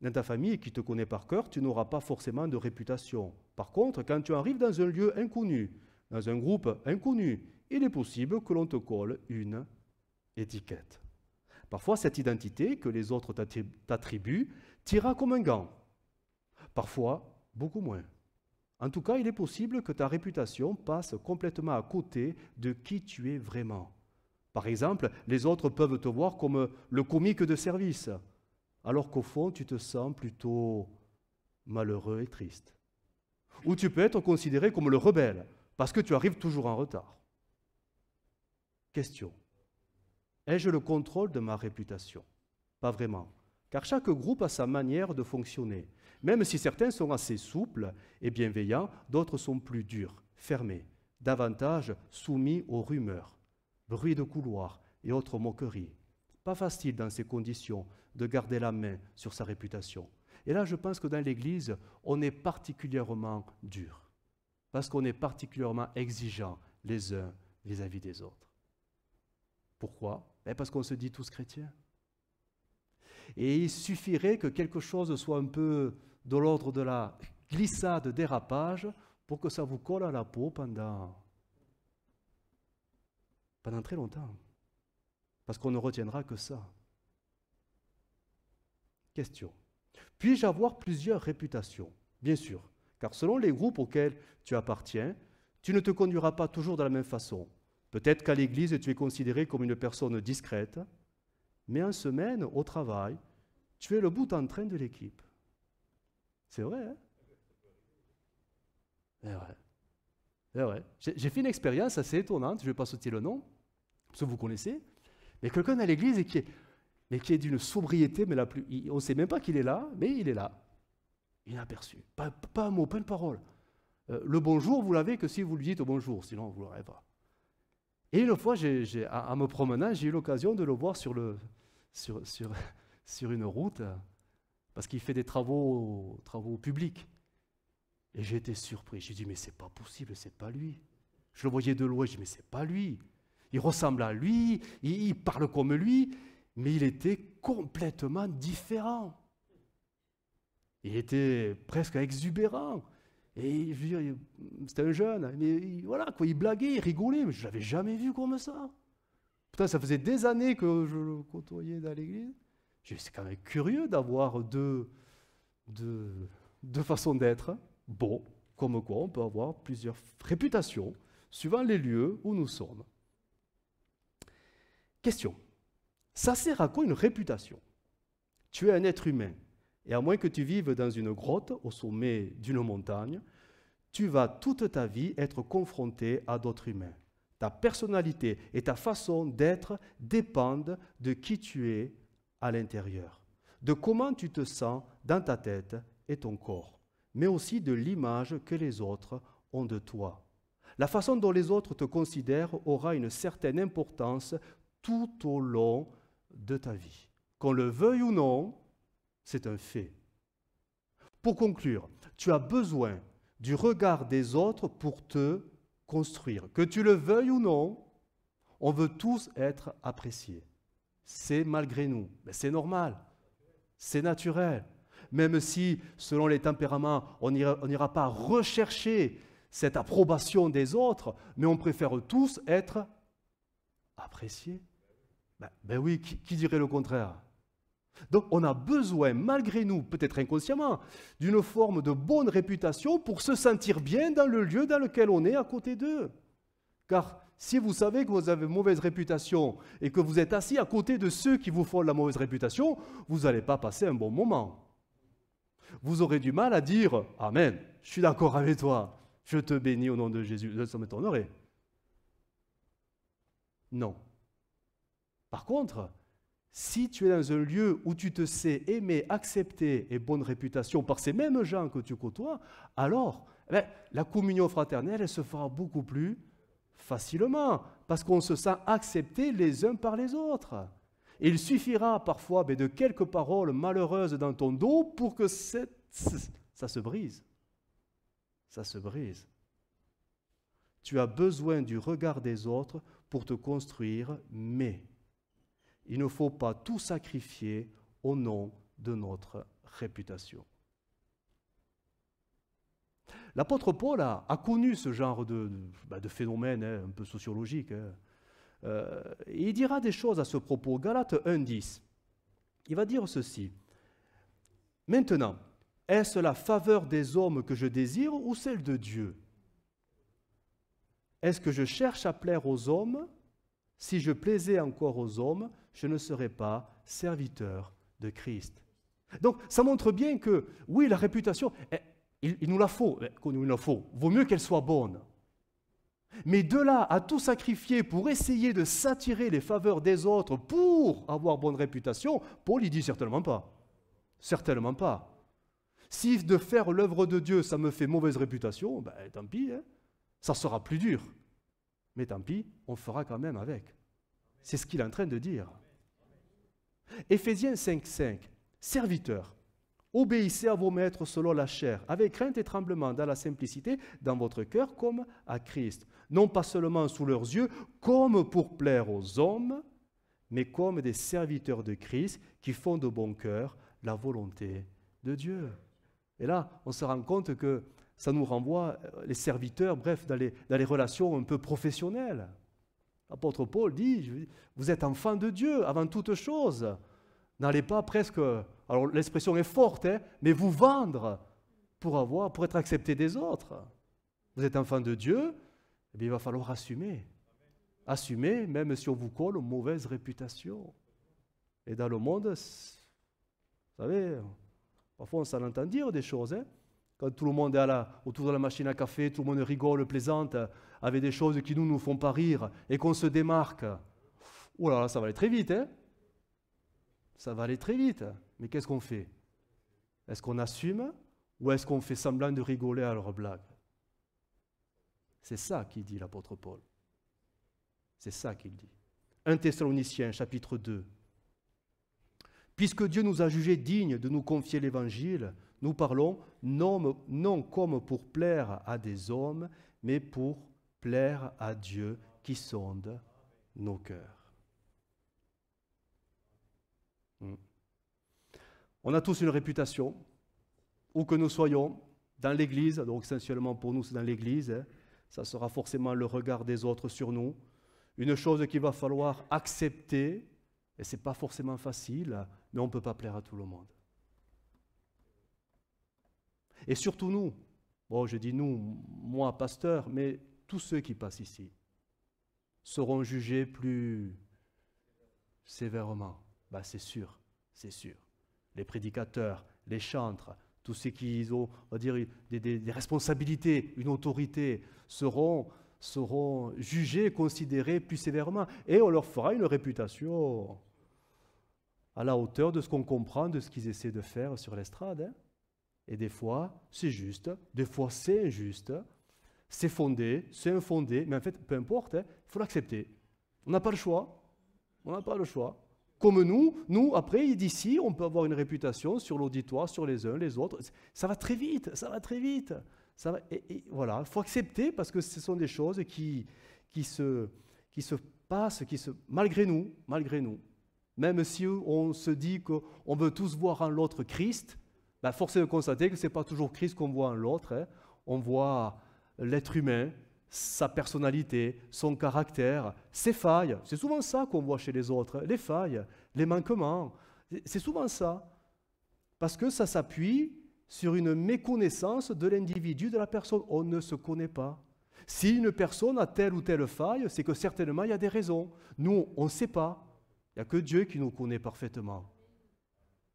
dans ta famille qui te connaît par cœur, tu n'auras pas forcément de réputation. Par contre, quand tu arrives dans un lieu inconnu, dans un groupe inconnu, il est possible que l'on te colle une étiquette. Parfois, cette identité que les autres t'attribuent tira comme un gant. Parfois, beaucoup moins. En tout cas, il est possible que ta réputation passe complètement à côté de qui tu es vraiment. Par exemple, les autres peuvent te voir comme le comique de service, alors qu'au fond, tu te sens plutôt malheureux et triste. Ou tu peux être considéré comme le rebelle, parce que tu arrives toujours en retard. Question. Ai-je le contrôle de ma réputation Pas vraiment, car chaque groupe a sa manière de fonctionner. Même si certains sont assez souples et bienveillants, d'autres sont plus durs, fermés, davantage soumis aux rumeurs, bruit de couloir et autres moqueries. Pas facile dans ces conditions de garder la main sur sa réputation. Et là, je pense que dans l'Église, on est particulièrement dur, parce qu'on est particulièrement exigeant les uns vis-à-vis des autres. Pourquoi ben, Parce qu'on se dit tous chrétiens. Et il suffirait que quelque chose soit un peu de l'ordre de la glissade, dérapage, pour que ça vous colle à la peau pendant pendant très longtemps, parce qu'on ne retiendra que ça. Question. Puis-je avoir plusieurs réputations Bien sûr, car selon les groupes auxquels tu appartiens, tu ne te conduiras pas toujours de la même façon. Peut-être qu'à l'église, tu es considéré comme une personne discrète, mais en semaine, au travail, tu es le bout en train de l'équipe. C'est vrai, hein C'est vrai. vrai. J'ai fait une expérience assez étonnante, je ne vais pas sauter le nom que vous connaissez, mais quelqu'un à l'église et qui est, mais qui est d'une sobriété, mais la plus, on ne sait même pas qu'il est là, mais il est là, inaperçu. Pas, un mot, pas une parole. Euh, le bonjour, vous l'avez que si vous lui dites au bonjour, sinon vous ne l'aurez pas. Et une fois, j'ai, en me promenant, j'ai eu l'occasion de le voir sur, le, sur, sur, sur une route, parce qu'il fait des travaux, travaux publics. Et j'ai été surpris. J'ai dit, mais c'est pas possible, c'est pas lui. Je le voyais de loin, je dis, mais c'est pas lui il ressemble à lui, il, parle comme lui, mais il était complètement différent. Il était presque exubérant. Et c'était un jeune, mais voilà, quoi, il blaguait, il rigolait, mais je ne l'avais jamais vu comme ça. Putain, ça faisait des années que je le côtoyais dans l'église. C'est quand même curieux d'avoir deux, deux, façons d'être. Bon, comme quoi on peut avoir plusieurs réputations suivant les lieux où nous sommes. Question. Ça sert à quoi une réputation Tu es un être humain, et à moins que tu vives dans une grotte au sommet d'une montagne, tu vas toute ta vie être confronté à d'autres humains. Ta personnalité et ta façon d'être dépendent de qui tu es à l'intérieur, de comment tu te sens dans ta tête et ton corps, mais aussi de l'image que les autres ont de toi. La façon dont les autres te considèrent aura une certaine importance tout au long de ta vie. Qu'on le veuille ou non, c'est un fait. Pour conclure, tu as besoin du regard des autres pour te construire. Que tu le veuilles ou non, on veut tous être appréciés. C'est malgré nous, mais c'est normal, c'est naturel. Même si, selon les tempéraments, on n'ira pas rechercher cette approbation des autres, mais on préfère tous être appréciés. Bah, ben, oui, qui, dirait le contraire donc on a besoin, malgré nous, peut-être inconsciemment, d'une forme de bonne réputation pour se sentir bien dans le lieu dans lequel on est à côté d'eux. Car si vous savez que vous avez une mauvaise réputation et que vous êtes assis à côté de ceux qui vous font la mauvaise réputation, vous n'allez pas passer un bon moment. Vous aurez du mal à dire Amen, je suis d'accord avec toi, je te bénis au nom de Jésus, ça m'étonnerait. Non, par contre, si tu es dans un lieu où tu te sais aimé, accepté et bonne réputation par ces mêmes gens que tu côtoies, alors eh ben, la communion fraternelle se fera beaucoup plus facilement, parce qu'on se sent accepté les uns par les autres. il suffira parfois de quelques paroles malheureuses dans ton dos pour que ça se brise. Ça se brise. Tu as besoin du regard des autres pour te construire, mais il ne faut pas tout sacrifier au nom de notre réputation. L'apôtre Paul a, connu ce genre de, bah, phénomène hein, un peu sociologique. Hein. Euh, il dira des choses à ce propos. Galate 1.10, il va dire ceci. Maintenant, est-ce la faveur des hommes que je désire ou celle de Dieu Est-ce que je cherche à plaire aux hommes si je plaisais encore aux hommes, je ne serais pas serviteur de Christ. Donc ça montre bien que, oui, la réputation, il, nous la faut, eh, qu'on nous la faut, vaut mieux qu'elle soit bonne. Mais de là à tout sacrifier pour essayer de s'attirer les faveurs des autres pour avoir bonne réputation, Paul dit certainement pas. Certainement pas. Si de faire l'œuvre de Dieu, ça me fait mauvaise réputation, ben, tant pis, hein. ça sera plus dur mais tant pis, on fera quand même avec. C'est ce qu'il est en train de dire. Éphésiens 5.5, serviteurs, obéissez à vos maîtres selon la chair, avec crainte et tremblement, dans la simplicité, dans votre cœur, comme à Christ, non pas seulement sous leurs yeux, comme pour plaire aux hommes, mais comme des serviteurs de Christ qui font de bon cœur la volonté de Dieu. Et là, on se rend compte que ça nous renvoie, euh, les serviteurs, bref, dans les, dans les relations un peu professionnelles. L'apôtre Paul dit, vous êtes enfant de Dieu avant toute chose. N'allez pas presque, alors l'expression est forte, hein, mais vous vendre pour, avoir, pour être accepté des autres. Vous êtes enfant de Dieu, eh bien, il va falloir assumer. Assumer, même si on vous colle mauvaise réputation. Et dans le monde, vous savez, parfois on s'en entend dire des choses. Hein tout le monde est à autour de la machine à café, tout le monde rigole, plaisante, avec des choses qui nous nous font pas rire, et qu'on se démarque, oh là là, ça va aller très vite, hein Ça va aller très vite. Mais qu'est-ce qu'on fait Est-ce qu'on assume ou est-ce qu'on fait semblant de rigoler à leurs blagues C'est ça qu'il dit l'apôtre Paul. C'est ça qu'il dit. 1 Thessaloniciens chapitre 2. Puisque Dieu nous a jugés dignes de nous confier l'évangile, nous parlons non, comme pour plaire à des hommes, mais pour plaire à Dieu qui sonde nos cœurs. Hmm. On a tous une réputation, où que nous soyons, dans l'Église, donc essentiellement pour nous c'est dans l'Église, hein. ça sera forcément le regard des autres sur nous, une chose qu'il va falloir accepter, et ce n'est pas forcément facile, mais on ne peut pas plaire à tout le monde. Et surtout nous, bon, je dis nous, moi, pasteur, mais tous ceux qui passent ici seront jugés plus sévèrement. Bah, c'est sûr, c'est sûr. Les prédicateurs, les chantres, tous ceux qui ont dire, des, responsabilités, une autorité, seront, seront jugés, considérés plus sévèrement. Et on leur fera une réputation à la hauteur de ce qu'on comprend, de ce qu'ils essaient de faire sur l'estrade. Hein. Et des fois, c'est juste, des fois, c'est injuste, c'est fondé, c'est infondé, mais en fait, peu importe, hein, il faut l'accepter. On n'a pas le choix. On n'a pas le choix. Comme nous, nous, après, d'ici, on peut avoir une réputation sur l'auditoire, sur les uns, les autres. Ça va très vite, ça va très vite. Ça voilà, il faut accepter parce que ce sont des choses qui, qui, se, qui se passent, qui se, malgré nous, malgré nous. Même si on se dit qu'on veut tous voir en l'autre Christ, la bah, force est de constater que ce n'est pas toujours Christ qu'on voit en l'autre. Hein. On voit l'être humain, sa personnalité, son caractère, ses failles. C'est souvent ça qu'on voit chez les autres, les failles, les manquements. C'est souvent ça. Parce que ça s'appuie sur une méconnaissance de l'individu, de la personne. On ne se connaît pas. Si une personne a telle ou telle faille, c'est que certainement il y a des raisons. Nous, on ne sait pas. Il n'y a que Dieu qui nous connaît parfaitement.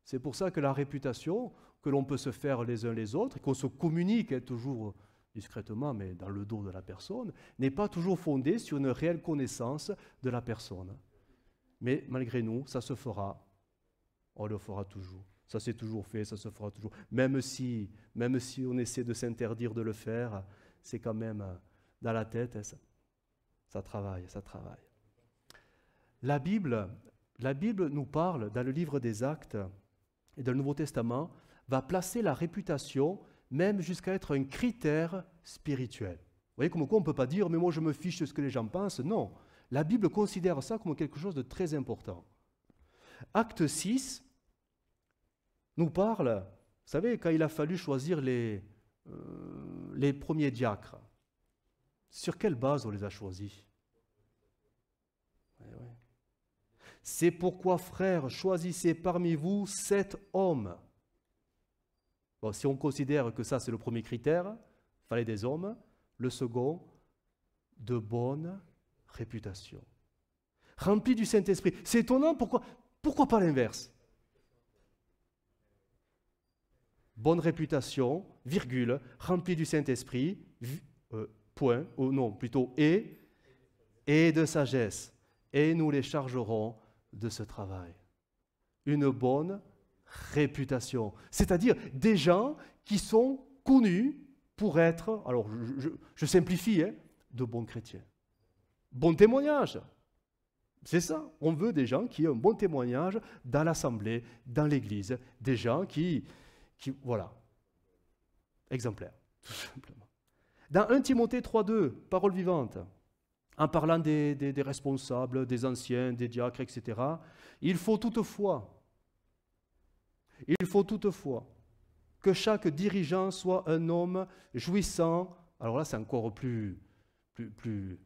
C'est pour ça que la réputation, que l'on peut se faire les uns les autres, et qu'on se communique hein, toujours discrètement, mais dans le dos de la personne, n'est pas toujours fondé sur une réelle connaissance de la personne. Mais malgré nous, ça se fera. On le fera toujours. Ça s'est toujours fait, ça se fera toujours. Même si, même si on essaie de s'interdire de le faire, c'est quand même euh, dans la tête, hein, ça, ça travaille, ça travaille. La Bible, la Bible nous parle dans le livre des Actes et dans le Nouveau Testament va placer la réputation même jusqu'à être un critère spirituel. Vous voyez, comme quoi on ne peut pas dire, mais moi je me fiche de ce que les gens pensent. Non, la Bible considère ça comme quelque chose de très important. Acte 6 nous parle, vous savez, quand il a fallu choisir les, euh, les premiers diacres, sur quelle base on les a choisis eh C'est pourquoi, frères, choisissez parmi vous sept hommes si on considère que ça, c'est le premier critère, il fallait des hommes. Le second, de bonne réputation. Rempli du Saint-Esprit. C'est étonnant, pourquoi, pourquoi pas l'inverse Bonne réputation, virgule, rempli du Saint-Esprit, euh, point, ou non, plutôt et, et de sagesse. Et nous les chargerons de ce travail. Une bonne réputation. C'est-à-dire des gens qui sont connus pour être, alors je, simplifie, hein, de bons chrétiens. Bon témoignage. C'est ça. On veut des gens qui ont un bon témoignage dans l'assemblée, dans l'église. Des gens qui, qui voilà, exemplaires, tout simplement. Dans 1 Timothée 2, parole vivante, en parlant des, des responsables, des anciens, des diacres, etc., il faut toutefois il faut toutefois que chaque dirigeant soit un homme jouissant, alors là c'est encore plus, plus,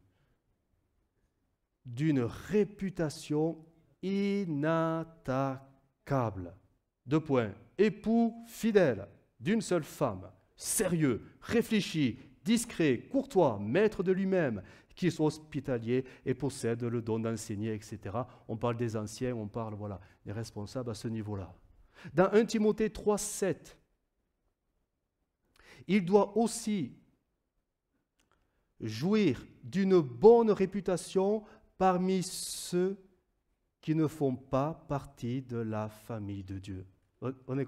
d'une réputation inattaquable. Deux points. Époux fidèle d'une seule femme, sérieux, réfléchi, discret, courtois, maître de lui-même, qui soit hospitalier et possède le don d'enseigner, etc. On parle des anciens, on parle voilà, des responsables à ce niveau-là. Dans 1 Timothée 3, 7, il doit aussi jouir d'une bonne réputation parmi ceux qui ne font pas partie de la famille de Dieu. On est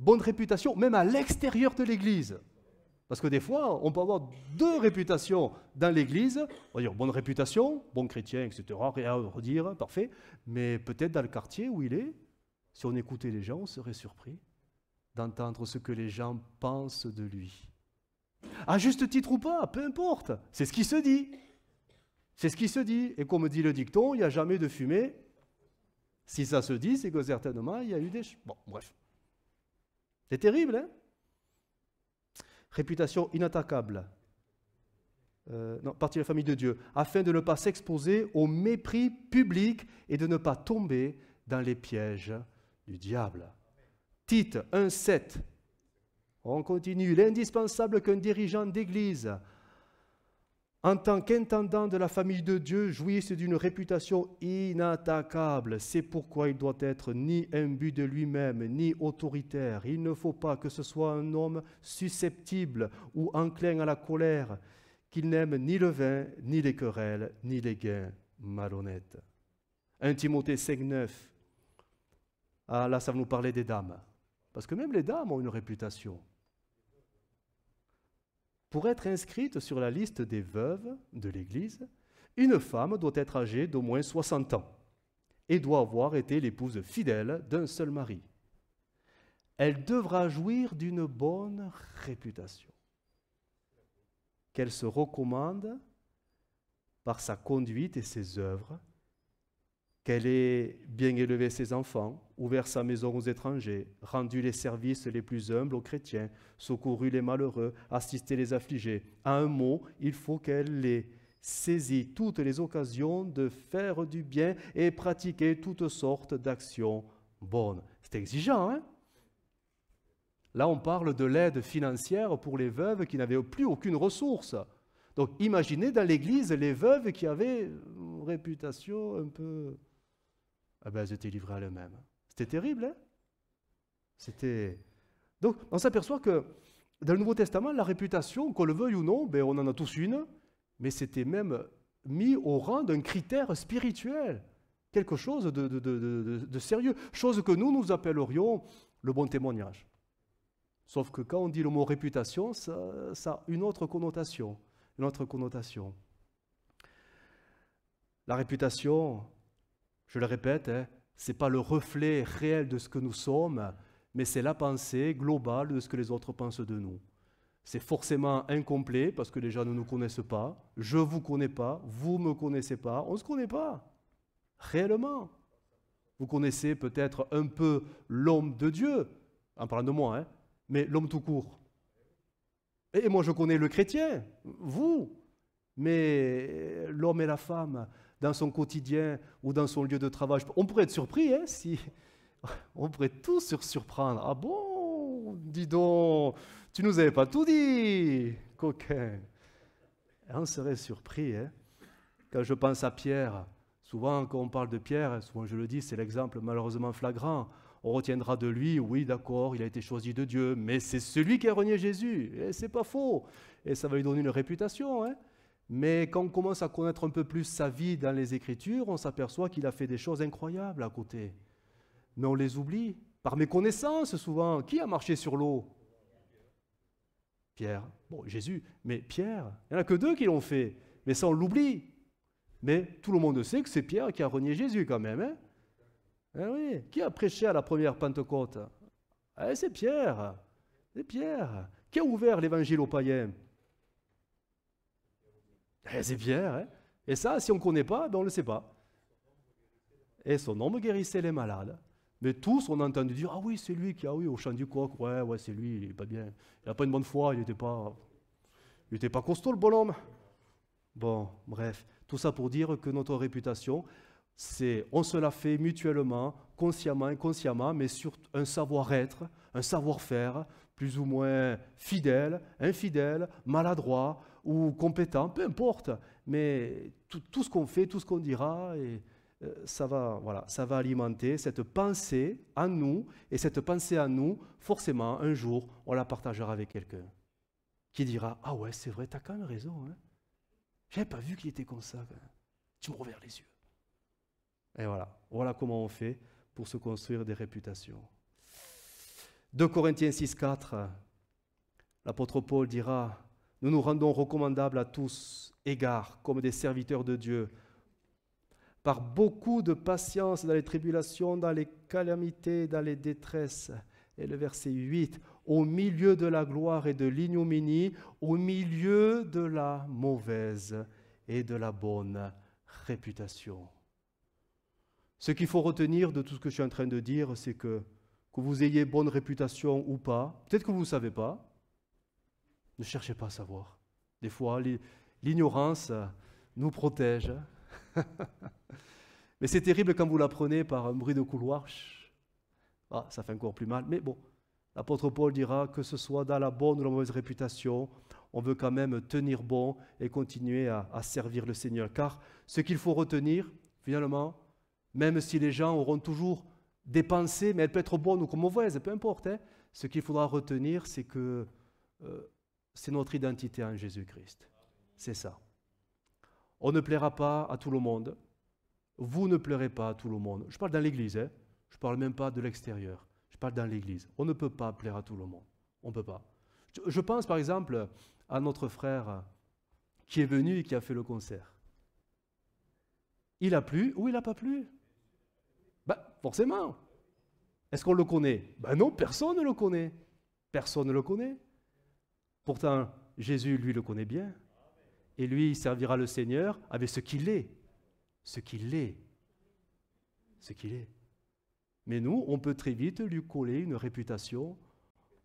Bonne réputation, même à l'extérieur de l'Église. Parce que des fois, on peut avoir deux réputations dans l'Église. On va dire bonne réputation, bon chrétien, etc., rien à redire, hein, parfait. Mais peut-être dans le quartier où il est, si on écoutait les gens, on serait surpris d'entendre ce que les gens pensent de lui. À juste titre ou pas, peu importe, c'est ce qui se dit. C'est ce qui se dit. Et comme dit le dicton, il n'y a jamais de fumée. Si ça se dit, c'est que certainement, il y a eu des... Bon, bref. C'est terrible, hein Réputation inattaquable. Euh, non, partie de la famille de Dieu, afin de ne pas s'exposer au mépris public et de ne pas tomber dans les pièges du diable. Tite 1.7. On continue. L'indispensable qu'un dirigeant d'Église, en tant qu'intendant de la famille de Dieu, jouisse d'une réputation inattaquable. C'est pourquoi il doit être ni imbu de lui-même, ni autoritaire. Il ne faut pas que ce soit un homme susceptible ou enclin à la colère, qu'il n'aime ni le vin, ni les querelles, ni les gains malhonnêtes. 1 Timothée 5.9 ah là, ça va nous parler des dames. Parce que même les dames ont une réputation. Pour être inscrite sur la liste des veuves de l'Église, une femme doit être âgée d'au moins 60 ans et doit avoir été l'épouse fidèle d'un seul mari. Elle devra jouir d'une bonne réputation, qu'elle se recommande par sa conduite et ses œuvres qu'elle ait bien élevé ses enfants, ouvert sa maison aux étrangers, rendu les services les plus humbles aux chrétiens, secouru les malheureux, assisté les affligés. À un mot, il faut qu'elle ait saisi toutes les occasions de faire du bien et pratiquer toutes sortes d'actions bonnes. C'est exigeant, hein Là, on parle de l'aide financière pour les veuves qui n'avaient plus aucune ressource. Donc imaginez dans l'Église les veuves qui avaient une réputation un peu ah ben, elles étaient livrées à elles-mêmes. C'était terrible, hein C'était. Donc, on s'aperçoit que dans le Nouveau Testament, la réputation, qu'on le veuille ou non, ben, on en a tous une, mais c'était même mis au rang d'un critère spirituel, quelque chose de, sérieux, chose que nous, nous appellerions le bon témoignage. Sauf que quand on dit le mot réputation, ça, a une autre connotation, une autre connotation. La réputation, je le répète, hein, c'est ce n'est pas le reflet réel de ce que nous sommes, mais c'est la pensée globale de ce que les autres pensent de nous. C'est forcément incomplet parce que les gens ne nous connaissent pas. Je ne vous connais pas, vous ne me connaissez pas, on ne se connaît pas, réellement. Vous connaissez peut-être un peu l'homme de Dieu, en parlant de moi, hein, mais l'homme tout court. Et moi, je connais le chrétien, vous, mais l'homme et la femme, dans son quotidien ou dans son lieu de travail. On pourrait être surpris, hein, si on pourrait tout se surprendre. Ah bon, dis donc, tu nous avais pas tout dit, coquin. on serait surpris. Hein. Quand je pense à Pierre, souvent quand on parle de Pierre, souvent je le dis, c'est l'exemple malheureusement flagrant. On retiendra de lui, oui, d'accord, il a été choisi de Dieu, mais c'est celui qui a renié Jésus. Et c'est pas faux. Et ça va lui donner une réputation. Hein. Mais quand on commence à connaître un peu plus sa vie dans les Écritures, on s'aperçoit qu'il a fait des choses incroyables à côté. Mais on les oublie. Par méconnaissance, souvent, qui a marché sur l'eau Pierre. Bon, Jésus, mais Pierre. Il n'y en a que deux qui l'ont fait. Mais ça, on l'oublie. Mais tout le monde sait que c'est Pierre qui a renié Jésus quand même. Hein. Eh oui. Qui a prêché à la première Pentecôte eh, C'est Pierre. C'est Pierre. Qui a ouvert l'évangile aux païens eh, c'est bien, Hein et ça, si on ne connaît pas, ben, on ne le sait pas. Et son homme guérissait les malades. Mais tous, on a entendu dire Ah oui, c'est lui qui a ah oui, au champ du coq. Ouais, ouais, c'est lui, il n'est pas bien. Il n'a pas une bonne foi, il n'était pas, il pas costaud, le bonhomme. Bon, bref, tout ça pour dire que notre réputation, c'est on se la fait mutuellement, consciemment, inconsciemment, mais sur un savoir-être, un savoir-faire, plus ou moins fidèle, infidèle, maladroit, ou compétent, peu importe, mais tout, ce qu'on fait, tout ce qu'on dira, et, euh, ça, va, voilà, ça va alimenter cette pensée en nous, et cette pensée en nous, forcément, un jour, on la partagera avec quelqu'un qui dira Ah ouais, c'est vrai, t'as quand même raison. Hein. J'avais pas vu qu'il était comme ça. Tu me revers les yeux. Et voilà, voilà comment on fait pour se construire des réputations. 2 Corinthiens 6, 4, l'apôtre Paul dira nous nous rendons recommandables à tous égards comme des serviteurs de Dieu. Par beaucoup de patience dans les tribulations, dans les calamités, dans les détresses. Et le verset 8, au milieu de la gloire et de l'ignominie, au milieu de la mauvaise et de la bonne réputation. Ce qu'il faut retenir de tout ce que je suis en train de dire, c'est que que vous ayez bonne réputation ou pas, peut-être que vous ne savez pas, ne cherchez pas à savoir. Des fois, l'ignorance euh, nous protège. Mais c'est terrible quand vous l'apprenez par un bruit de couloir. Ah, ça fait encore plus mal. Mais bon, l'apôtre Paul dira que ce soit dans la bonne ou la mauvaise réputation, on veut quand même tenir bon et continuer à, servir le Seigneur. Car ce qu'il faut retenir, finalement, même si les gens auront toujours des pensées, mais elles peuvent être bonnes ou mauvaises, peu importe, hein, ce qu'il faudra retenir, c'est que euh, c'est notre identité en Jésus-Christ. C'est ça. On ne plaira pas à tout le monde. Vous ne plairez pas à tout le monde. Je parle dans l'Église, hein. je ne parle même pas de l'extérieur. Je parle dans l'Église. On ne peut pas plaire à tout le monde. On ne peut pas. Je pense par exemple à notre frère qui est venu et qui a fait le concert. Il a plu ou il n'a pas plu Bah Forcément. Est-ce qu'on le connaît Ben non, personne ne le connaît. Personne ne le connaît. Pourtant, Jésus, lui, le connaît bien. Et lui, il servira le Seigneur avec ce qu'il est. Ce qu'il est. Ce qu'il est. Mais nous, on peut très vite lui coller une réputation.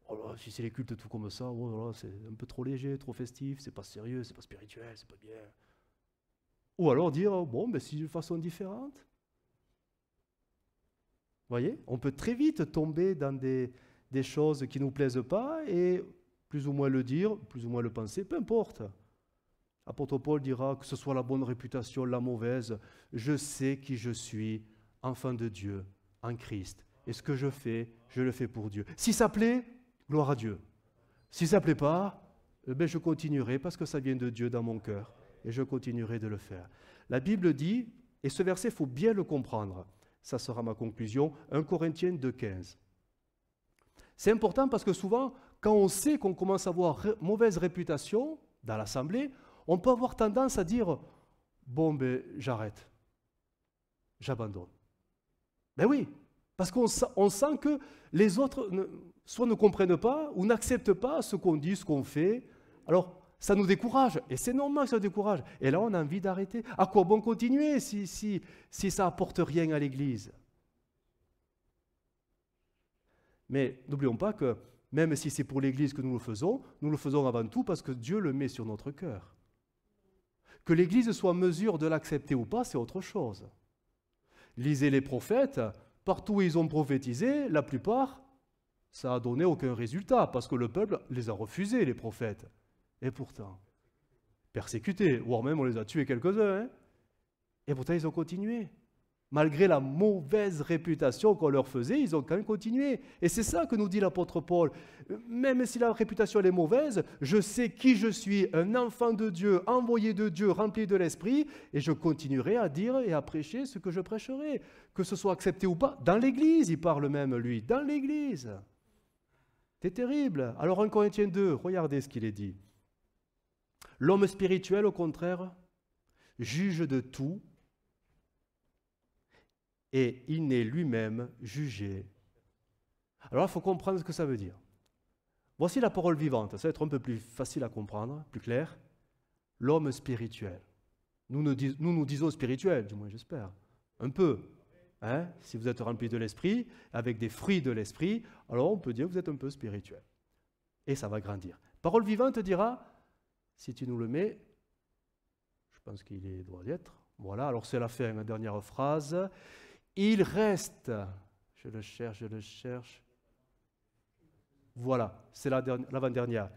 Oh si c'est les cultes tout comme ça, oh c'est un peu trop léger, trop festif, c'est pas sérieux, c'est pas spirituel, c'est pas bien. Ou alors dire, oh, bon, mais c'est une façon différente. Vous voyez On peut très vite tomber dans des, des choses qui ne nous plaisent pas et plus ou moins le dire, plus ou moins le penser, peu importe. Apôtre Paul dira que ce soit la bonne réputation, la mauvaise, je sais qui je suis, enfant de Dieu, en Christ. Et ce que je fais, je le fais pour Dieu. Si ça plaît, gloire à Dieu. Si ça ne plaît pas, eh ben, je continuerai parce que ça vient de Dieu dans mon cœur et je continuerai de le faire. La Bible dit, et ce verset, il faut bien le comprendre, ça sera ma conclusion, 1 Corinthiens 2.15. C'est important parce que souvent, quand on sait qu'on commence à avoir mauvaise réputation dans l'Assemblée, on peut avoir tendance à dire Bon, ben, j'arrête, j'abandonne. Ben oui, parce qu'on sent que les autres soit ne comprennent pas ou n'acceptent pas ce qu'on dit, ce qu'on fait. Alors, ça nous décourage, et c'est normal que ça nous décourage. Et là, on a envie d'arrêter. À quoi bon continuer si, si, si ça apporte rien à l'Église Mais n'oublions pas que même si c'est pour l'Église que nous le faisons, nous le faisons avant tout parce que Dieu le met sur notre cœur. Que l'Église soit en mesure de l'accepter ou pas, c'est autre chose. Lisez les prophètes, partout où ils ont prophétisé, la plupart, ça a donné aucun résultat parce que le peuple les a refusés, les prophètes. Et pourtant, persécutés, voire même on les a tués quelques-uns. Hein. et pourtant, ils ont continué malgré la mauvaise réputation qu'on leur faisait, ils ont quand même continué. Et c'est ça que nous dit l'apôtre Paul. Même si la réputation est mauvaise, je sais qui je suis, un enfant de Dieu, envoyé de Dieu, rempli de l'Esprit, et je continuerai à dire et à prêcher ce que je prêcherai, que ce soit accepté ou pas, dans l'Église, il parle même, lui, dans l'Église. C'est terrible. Alors 1 Corinthiens 2, regardez ce qu'il est dit. L'homme spirituel, au contraire, juge de tout et il n'est lui-même jugé. Alors il faut comprendre ce que ça veut dire. Voici la parole vivante, ça va être un peu plus facile à comprendre, plus clair. L'homme spirituel. Nous nous, disons spirituel, du moins j'espère, un peu. Hein. si vous êtes rempli de l'esprit, avec des fruits de l'esprit, alors on peut dire que vous êtes un peu spirituel. Et ça va grandir. Parole vivante dira, si tu nous le mets, je pense qu'il doit y être. Voilà, alors c'est la fin, la dernière phrase. Il reste, je le cherche, je le cherche. Voilà, c'est l'avant-dernière.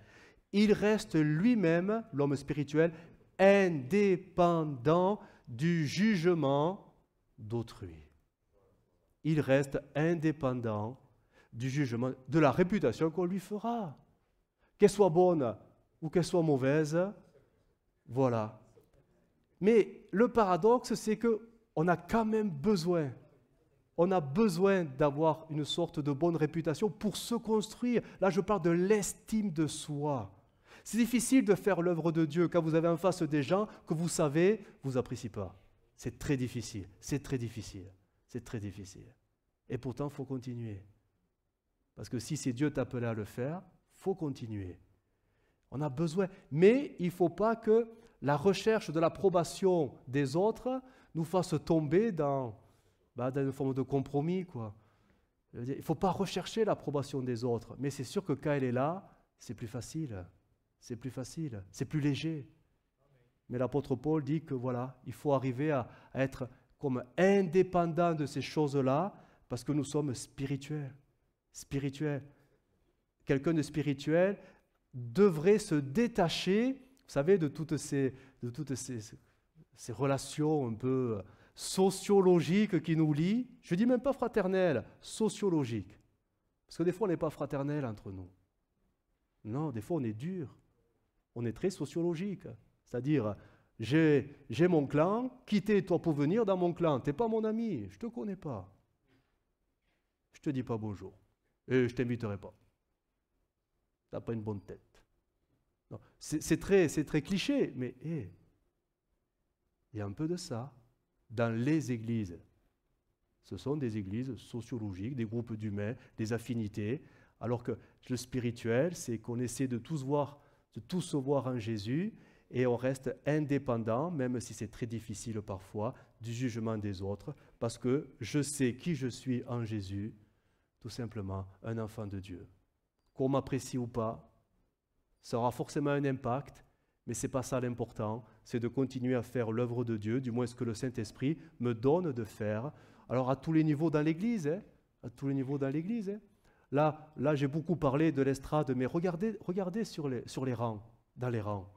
Il reste lui-même, l'homme spirituel, indépendant du jugement d'autrui. Il reste indépendant du jugement, de la réputation qu'on lui fera. Qu'elle soit bonne ou qu'elle soit mauvaise, voilà. Mais le paradoxe, c'est que on a quand même besoin on a besoin d'avoir une sorte de bonne réputation pour se construire. Là, je parle de l'estime de soi. C'est difficile de faire l'œuvre de Dieu quand vous avez en face des gens que vous savez, vous n'appréciez pas. C'est très difficile, c'est très difficile, c'est très difficile. Et pourtant, il faut continuer. Parce que si c'est Dieu appelé à le faire, faut continuer. On a besoin. Mais il ne faut pas que la recherche de l'approbation des autres nous fasse tomber dans bah, dans une forme de compromis. Quoi. il ne faut pas rechercher l'approbation des autres, mais c'est sûr que quand elle est là, c'est plus facile, c'est plus facile, c'est plus léger. Mais l'apôtre Paul dit que voilà, il faut arriver à, à être comme indépendant de ces choses-là, parce que nous sommes spirituels, spirituels. Quelqu'un de spirituel devrait se détacher, vous savez, de toutes ces, de toutes ces, ces relations un peu sociologique qui nous lie. Je dis même pas fraternel, sociologique. Parce que des fois, on n'est pas fraternel entre nous. Non, des fois, on est dur. On est très sociologique. C'est-à-dire, j'ai, mon clan, quittez-toi pour venir dans mon clan. T'es pas mon ami, je te connais pas. Je te dis pas bonjour. Et je t'inviterai pas. T'as pas une bonne tête. Non. C'est, très, c'est très cliché, mais il y a un peu de ça dans les églises. Ce sont des églises sociologiques, des groupes d'humains, des affinités, alors que le spirituel, c'est qu'on essaie de tous voir, de tous se voir en Jésus et on reste indépendant, même si c'est très difficile parfois, du jugement des autres, parce que je sais qui je suis en Jésus, tout simplement un enfant de Dieu. Qu'on m'apprécie ou pas, ça aura forcément un impact, mais ce n'est pas ça l'important, c'est de continuer à faire l'œuvre de Dieu, du moins ce que le Saint-Esprit me donne de faire. Alors à tous les niveaux dans l'Église, hein, à tous les niveaux dans l'Église. Hein. Là, là j'ai beaucoup parlé de l'estrade, mais regardez, regardez sur, les, sur les rangs, dans les rangs.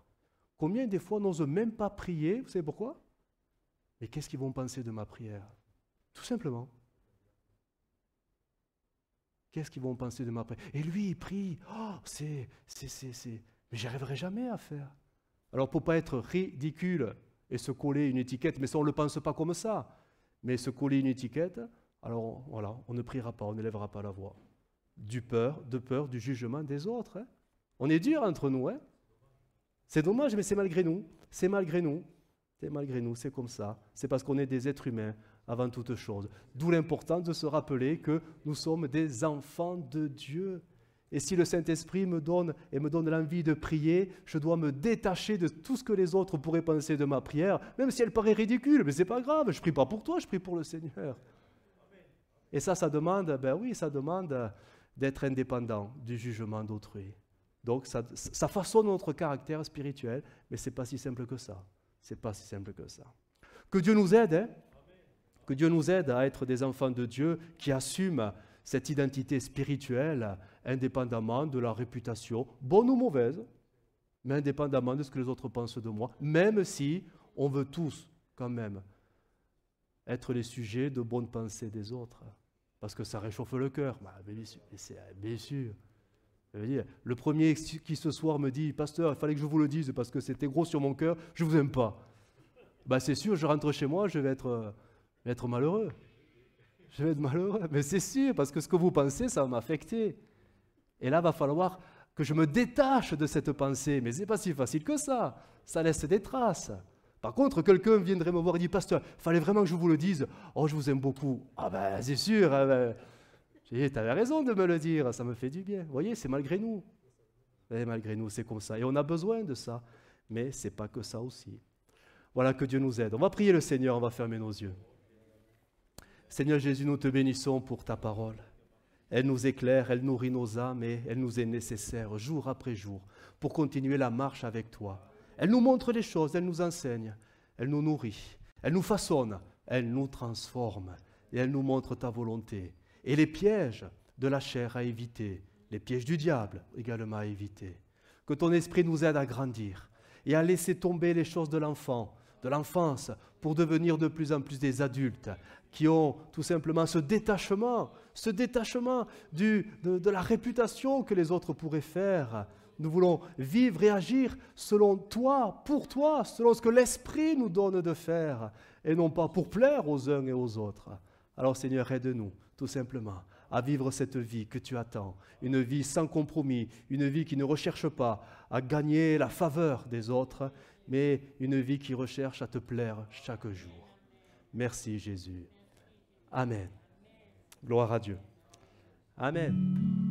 Combien des fois n'ose même pas prier, vous savez pourquoi Mais qu'est-ce qu'ils vont penser de ma prière Tout simplement. Qu'est-ce qu'ils vont penser de ma prière Et lui, il prie. Oh, c'est, c'est, c'est, c'est. Mais arriverai jamais à faire. Alors pour ne pas être ridicule et se coller une étiquette, mais ça on ne le pense pas comme ça, mais se coller une étiquette, alors voilà, on ne priera pas, on n'élèvera pas la voix. Du peur, de peur du jugement des autres. Hein. On est dur entre nous. Hein. C'est dommage, mais c'est malgré nous. C'est malgré nous. C'est malgré nous, c'est comme ça. C'est parce qu'on est des êtres humains avant toute chose. D'où l'importance de se rappeler que nous sommes des enfants de Dieu. Et si le Saint-Esprit me donne et me donne l'envie de prier, je dois me détacher de tout ce que les autres pourraient penser de ma prière, même si elle paraît ridicule, mais c'est pas grave, je ne prie pas pour toi, je prie pour le Seigneur. Et ça, ça demande, ben oui, ça demande d'être indépendant du jugement d'autrui. Donc ça, façonne notre caractère spirituel, mais c'est pas si simple que ça. C'est pas si simple que ça. Que Dieu nous aide, hein que Dieu nous aide à être des enfants de Dieu qui assument cette identité spirituelle indépendamment de la réputation, bonne ou mauvaise, mais indépendamment de ce que les autres pensent de moi, même si on veut tous, quand même, être les sujets de bonnes pensées des autres, parce que ça réchauffe le cœur. Bah, bien sûr. Euh, le premier qui ce soir me dit, pasteur, il fallait que je vous le dise parce que c'était gros sur mon cœur, je vous aime pas. Bah c'est sûr, je rentre chez moi, je vais être, euh, être malheureux. Je vais être malheureux, mais c'est sûr, parce que ce que vous pensez, ça va m'affecter. Et là, va falloir que je me détache de cette pensée. Mais n'est pas si facile que ça. Ça laisse des traces. Par contre, quelqu'un viendrait me voir et dit Pasteur, fallait vraiment que je vous le dise. Oh, je vous aime beaucoup. Ah ben, c'est sûr. Hein, ben. J'ai dit, avais raison de me le dire, ça me fait du bien. Vous voyez, c'est malgré nous. Et eh, malgré nous, c'est comme ça. Et on a besoin de ça. Mais c'est pas que ça aussi. Voilà que Dieu nous aide. On va prier le Seigneur, on va fermer nos yeux. Seigneur Jésus, nous te bénissons pour ta parole. Elle nous éclaire, elle nourrit nos âmes et elle nous est nécessaire jour après jour pour continuer la marche avec toi. Elle nous montre les choses, elle nous enseigne, elle nous nourrit, elle nous façonne, elle nous transforme et elle nous montre ta volonté. Et les pièges de la chair à éviter, les pièges du diable également à éviter. Que ton esprit nous aide à grandir et à laisser tomber les choses de l'enfant, de l'enfance, pour devenir de plus en plus des adultes qui ont tout simplement ce détachement ce détachement de, de la réputation que les autres pourraient faire. Nous voulons vivre et agir selon toi, pour toi, selon ce que l'Esprit nous donne de faire, et non pas pour plaire aux uns et aux autres. Alors Seigneur, aide-nous, tout simplement, à vivre cette vie que tu attends, une vie sans compromis, une vie qui ne recherche pas à gagner la faveur des autres, mais une vie qui recherche à te plaire chaque jour. Merci Jésus. Amen. Gloire à Dieu. Amen.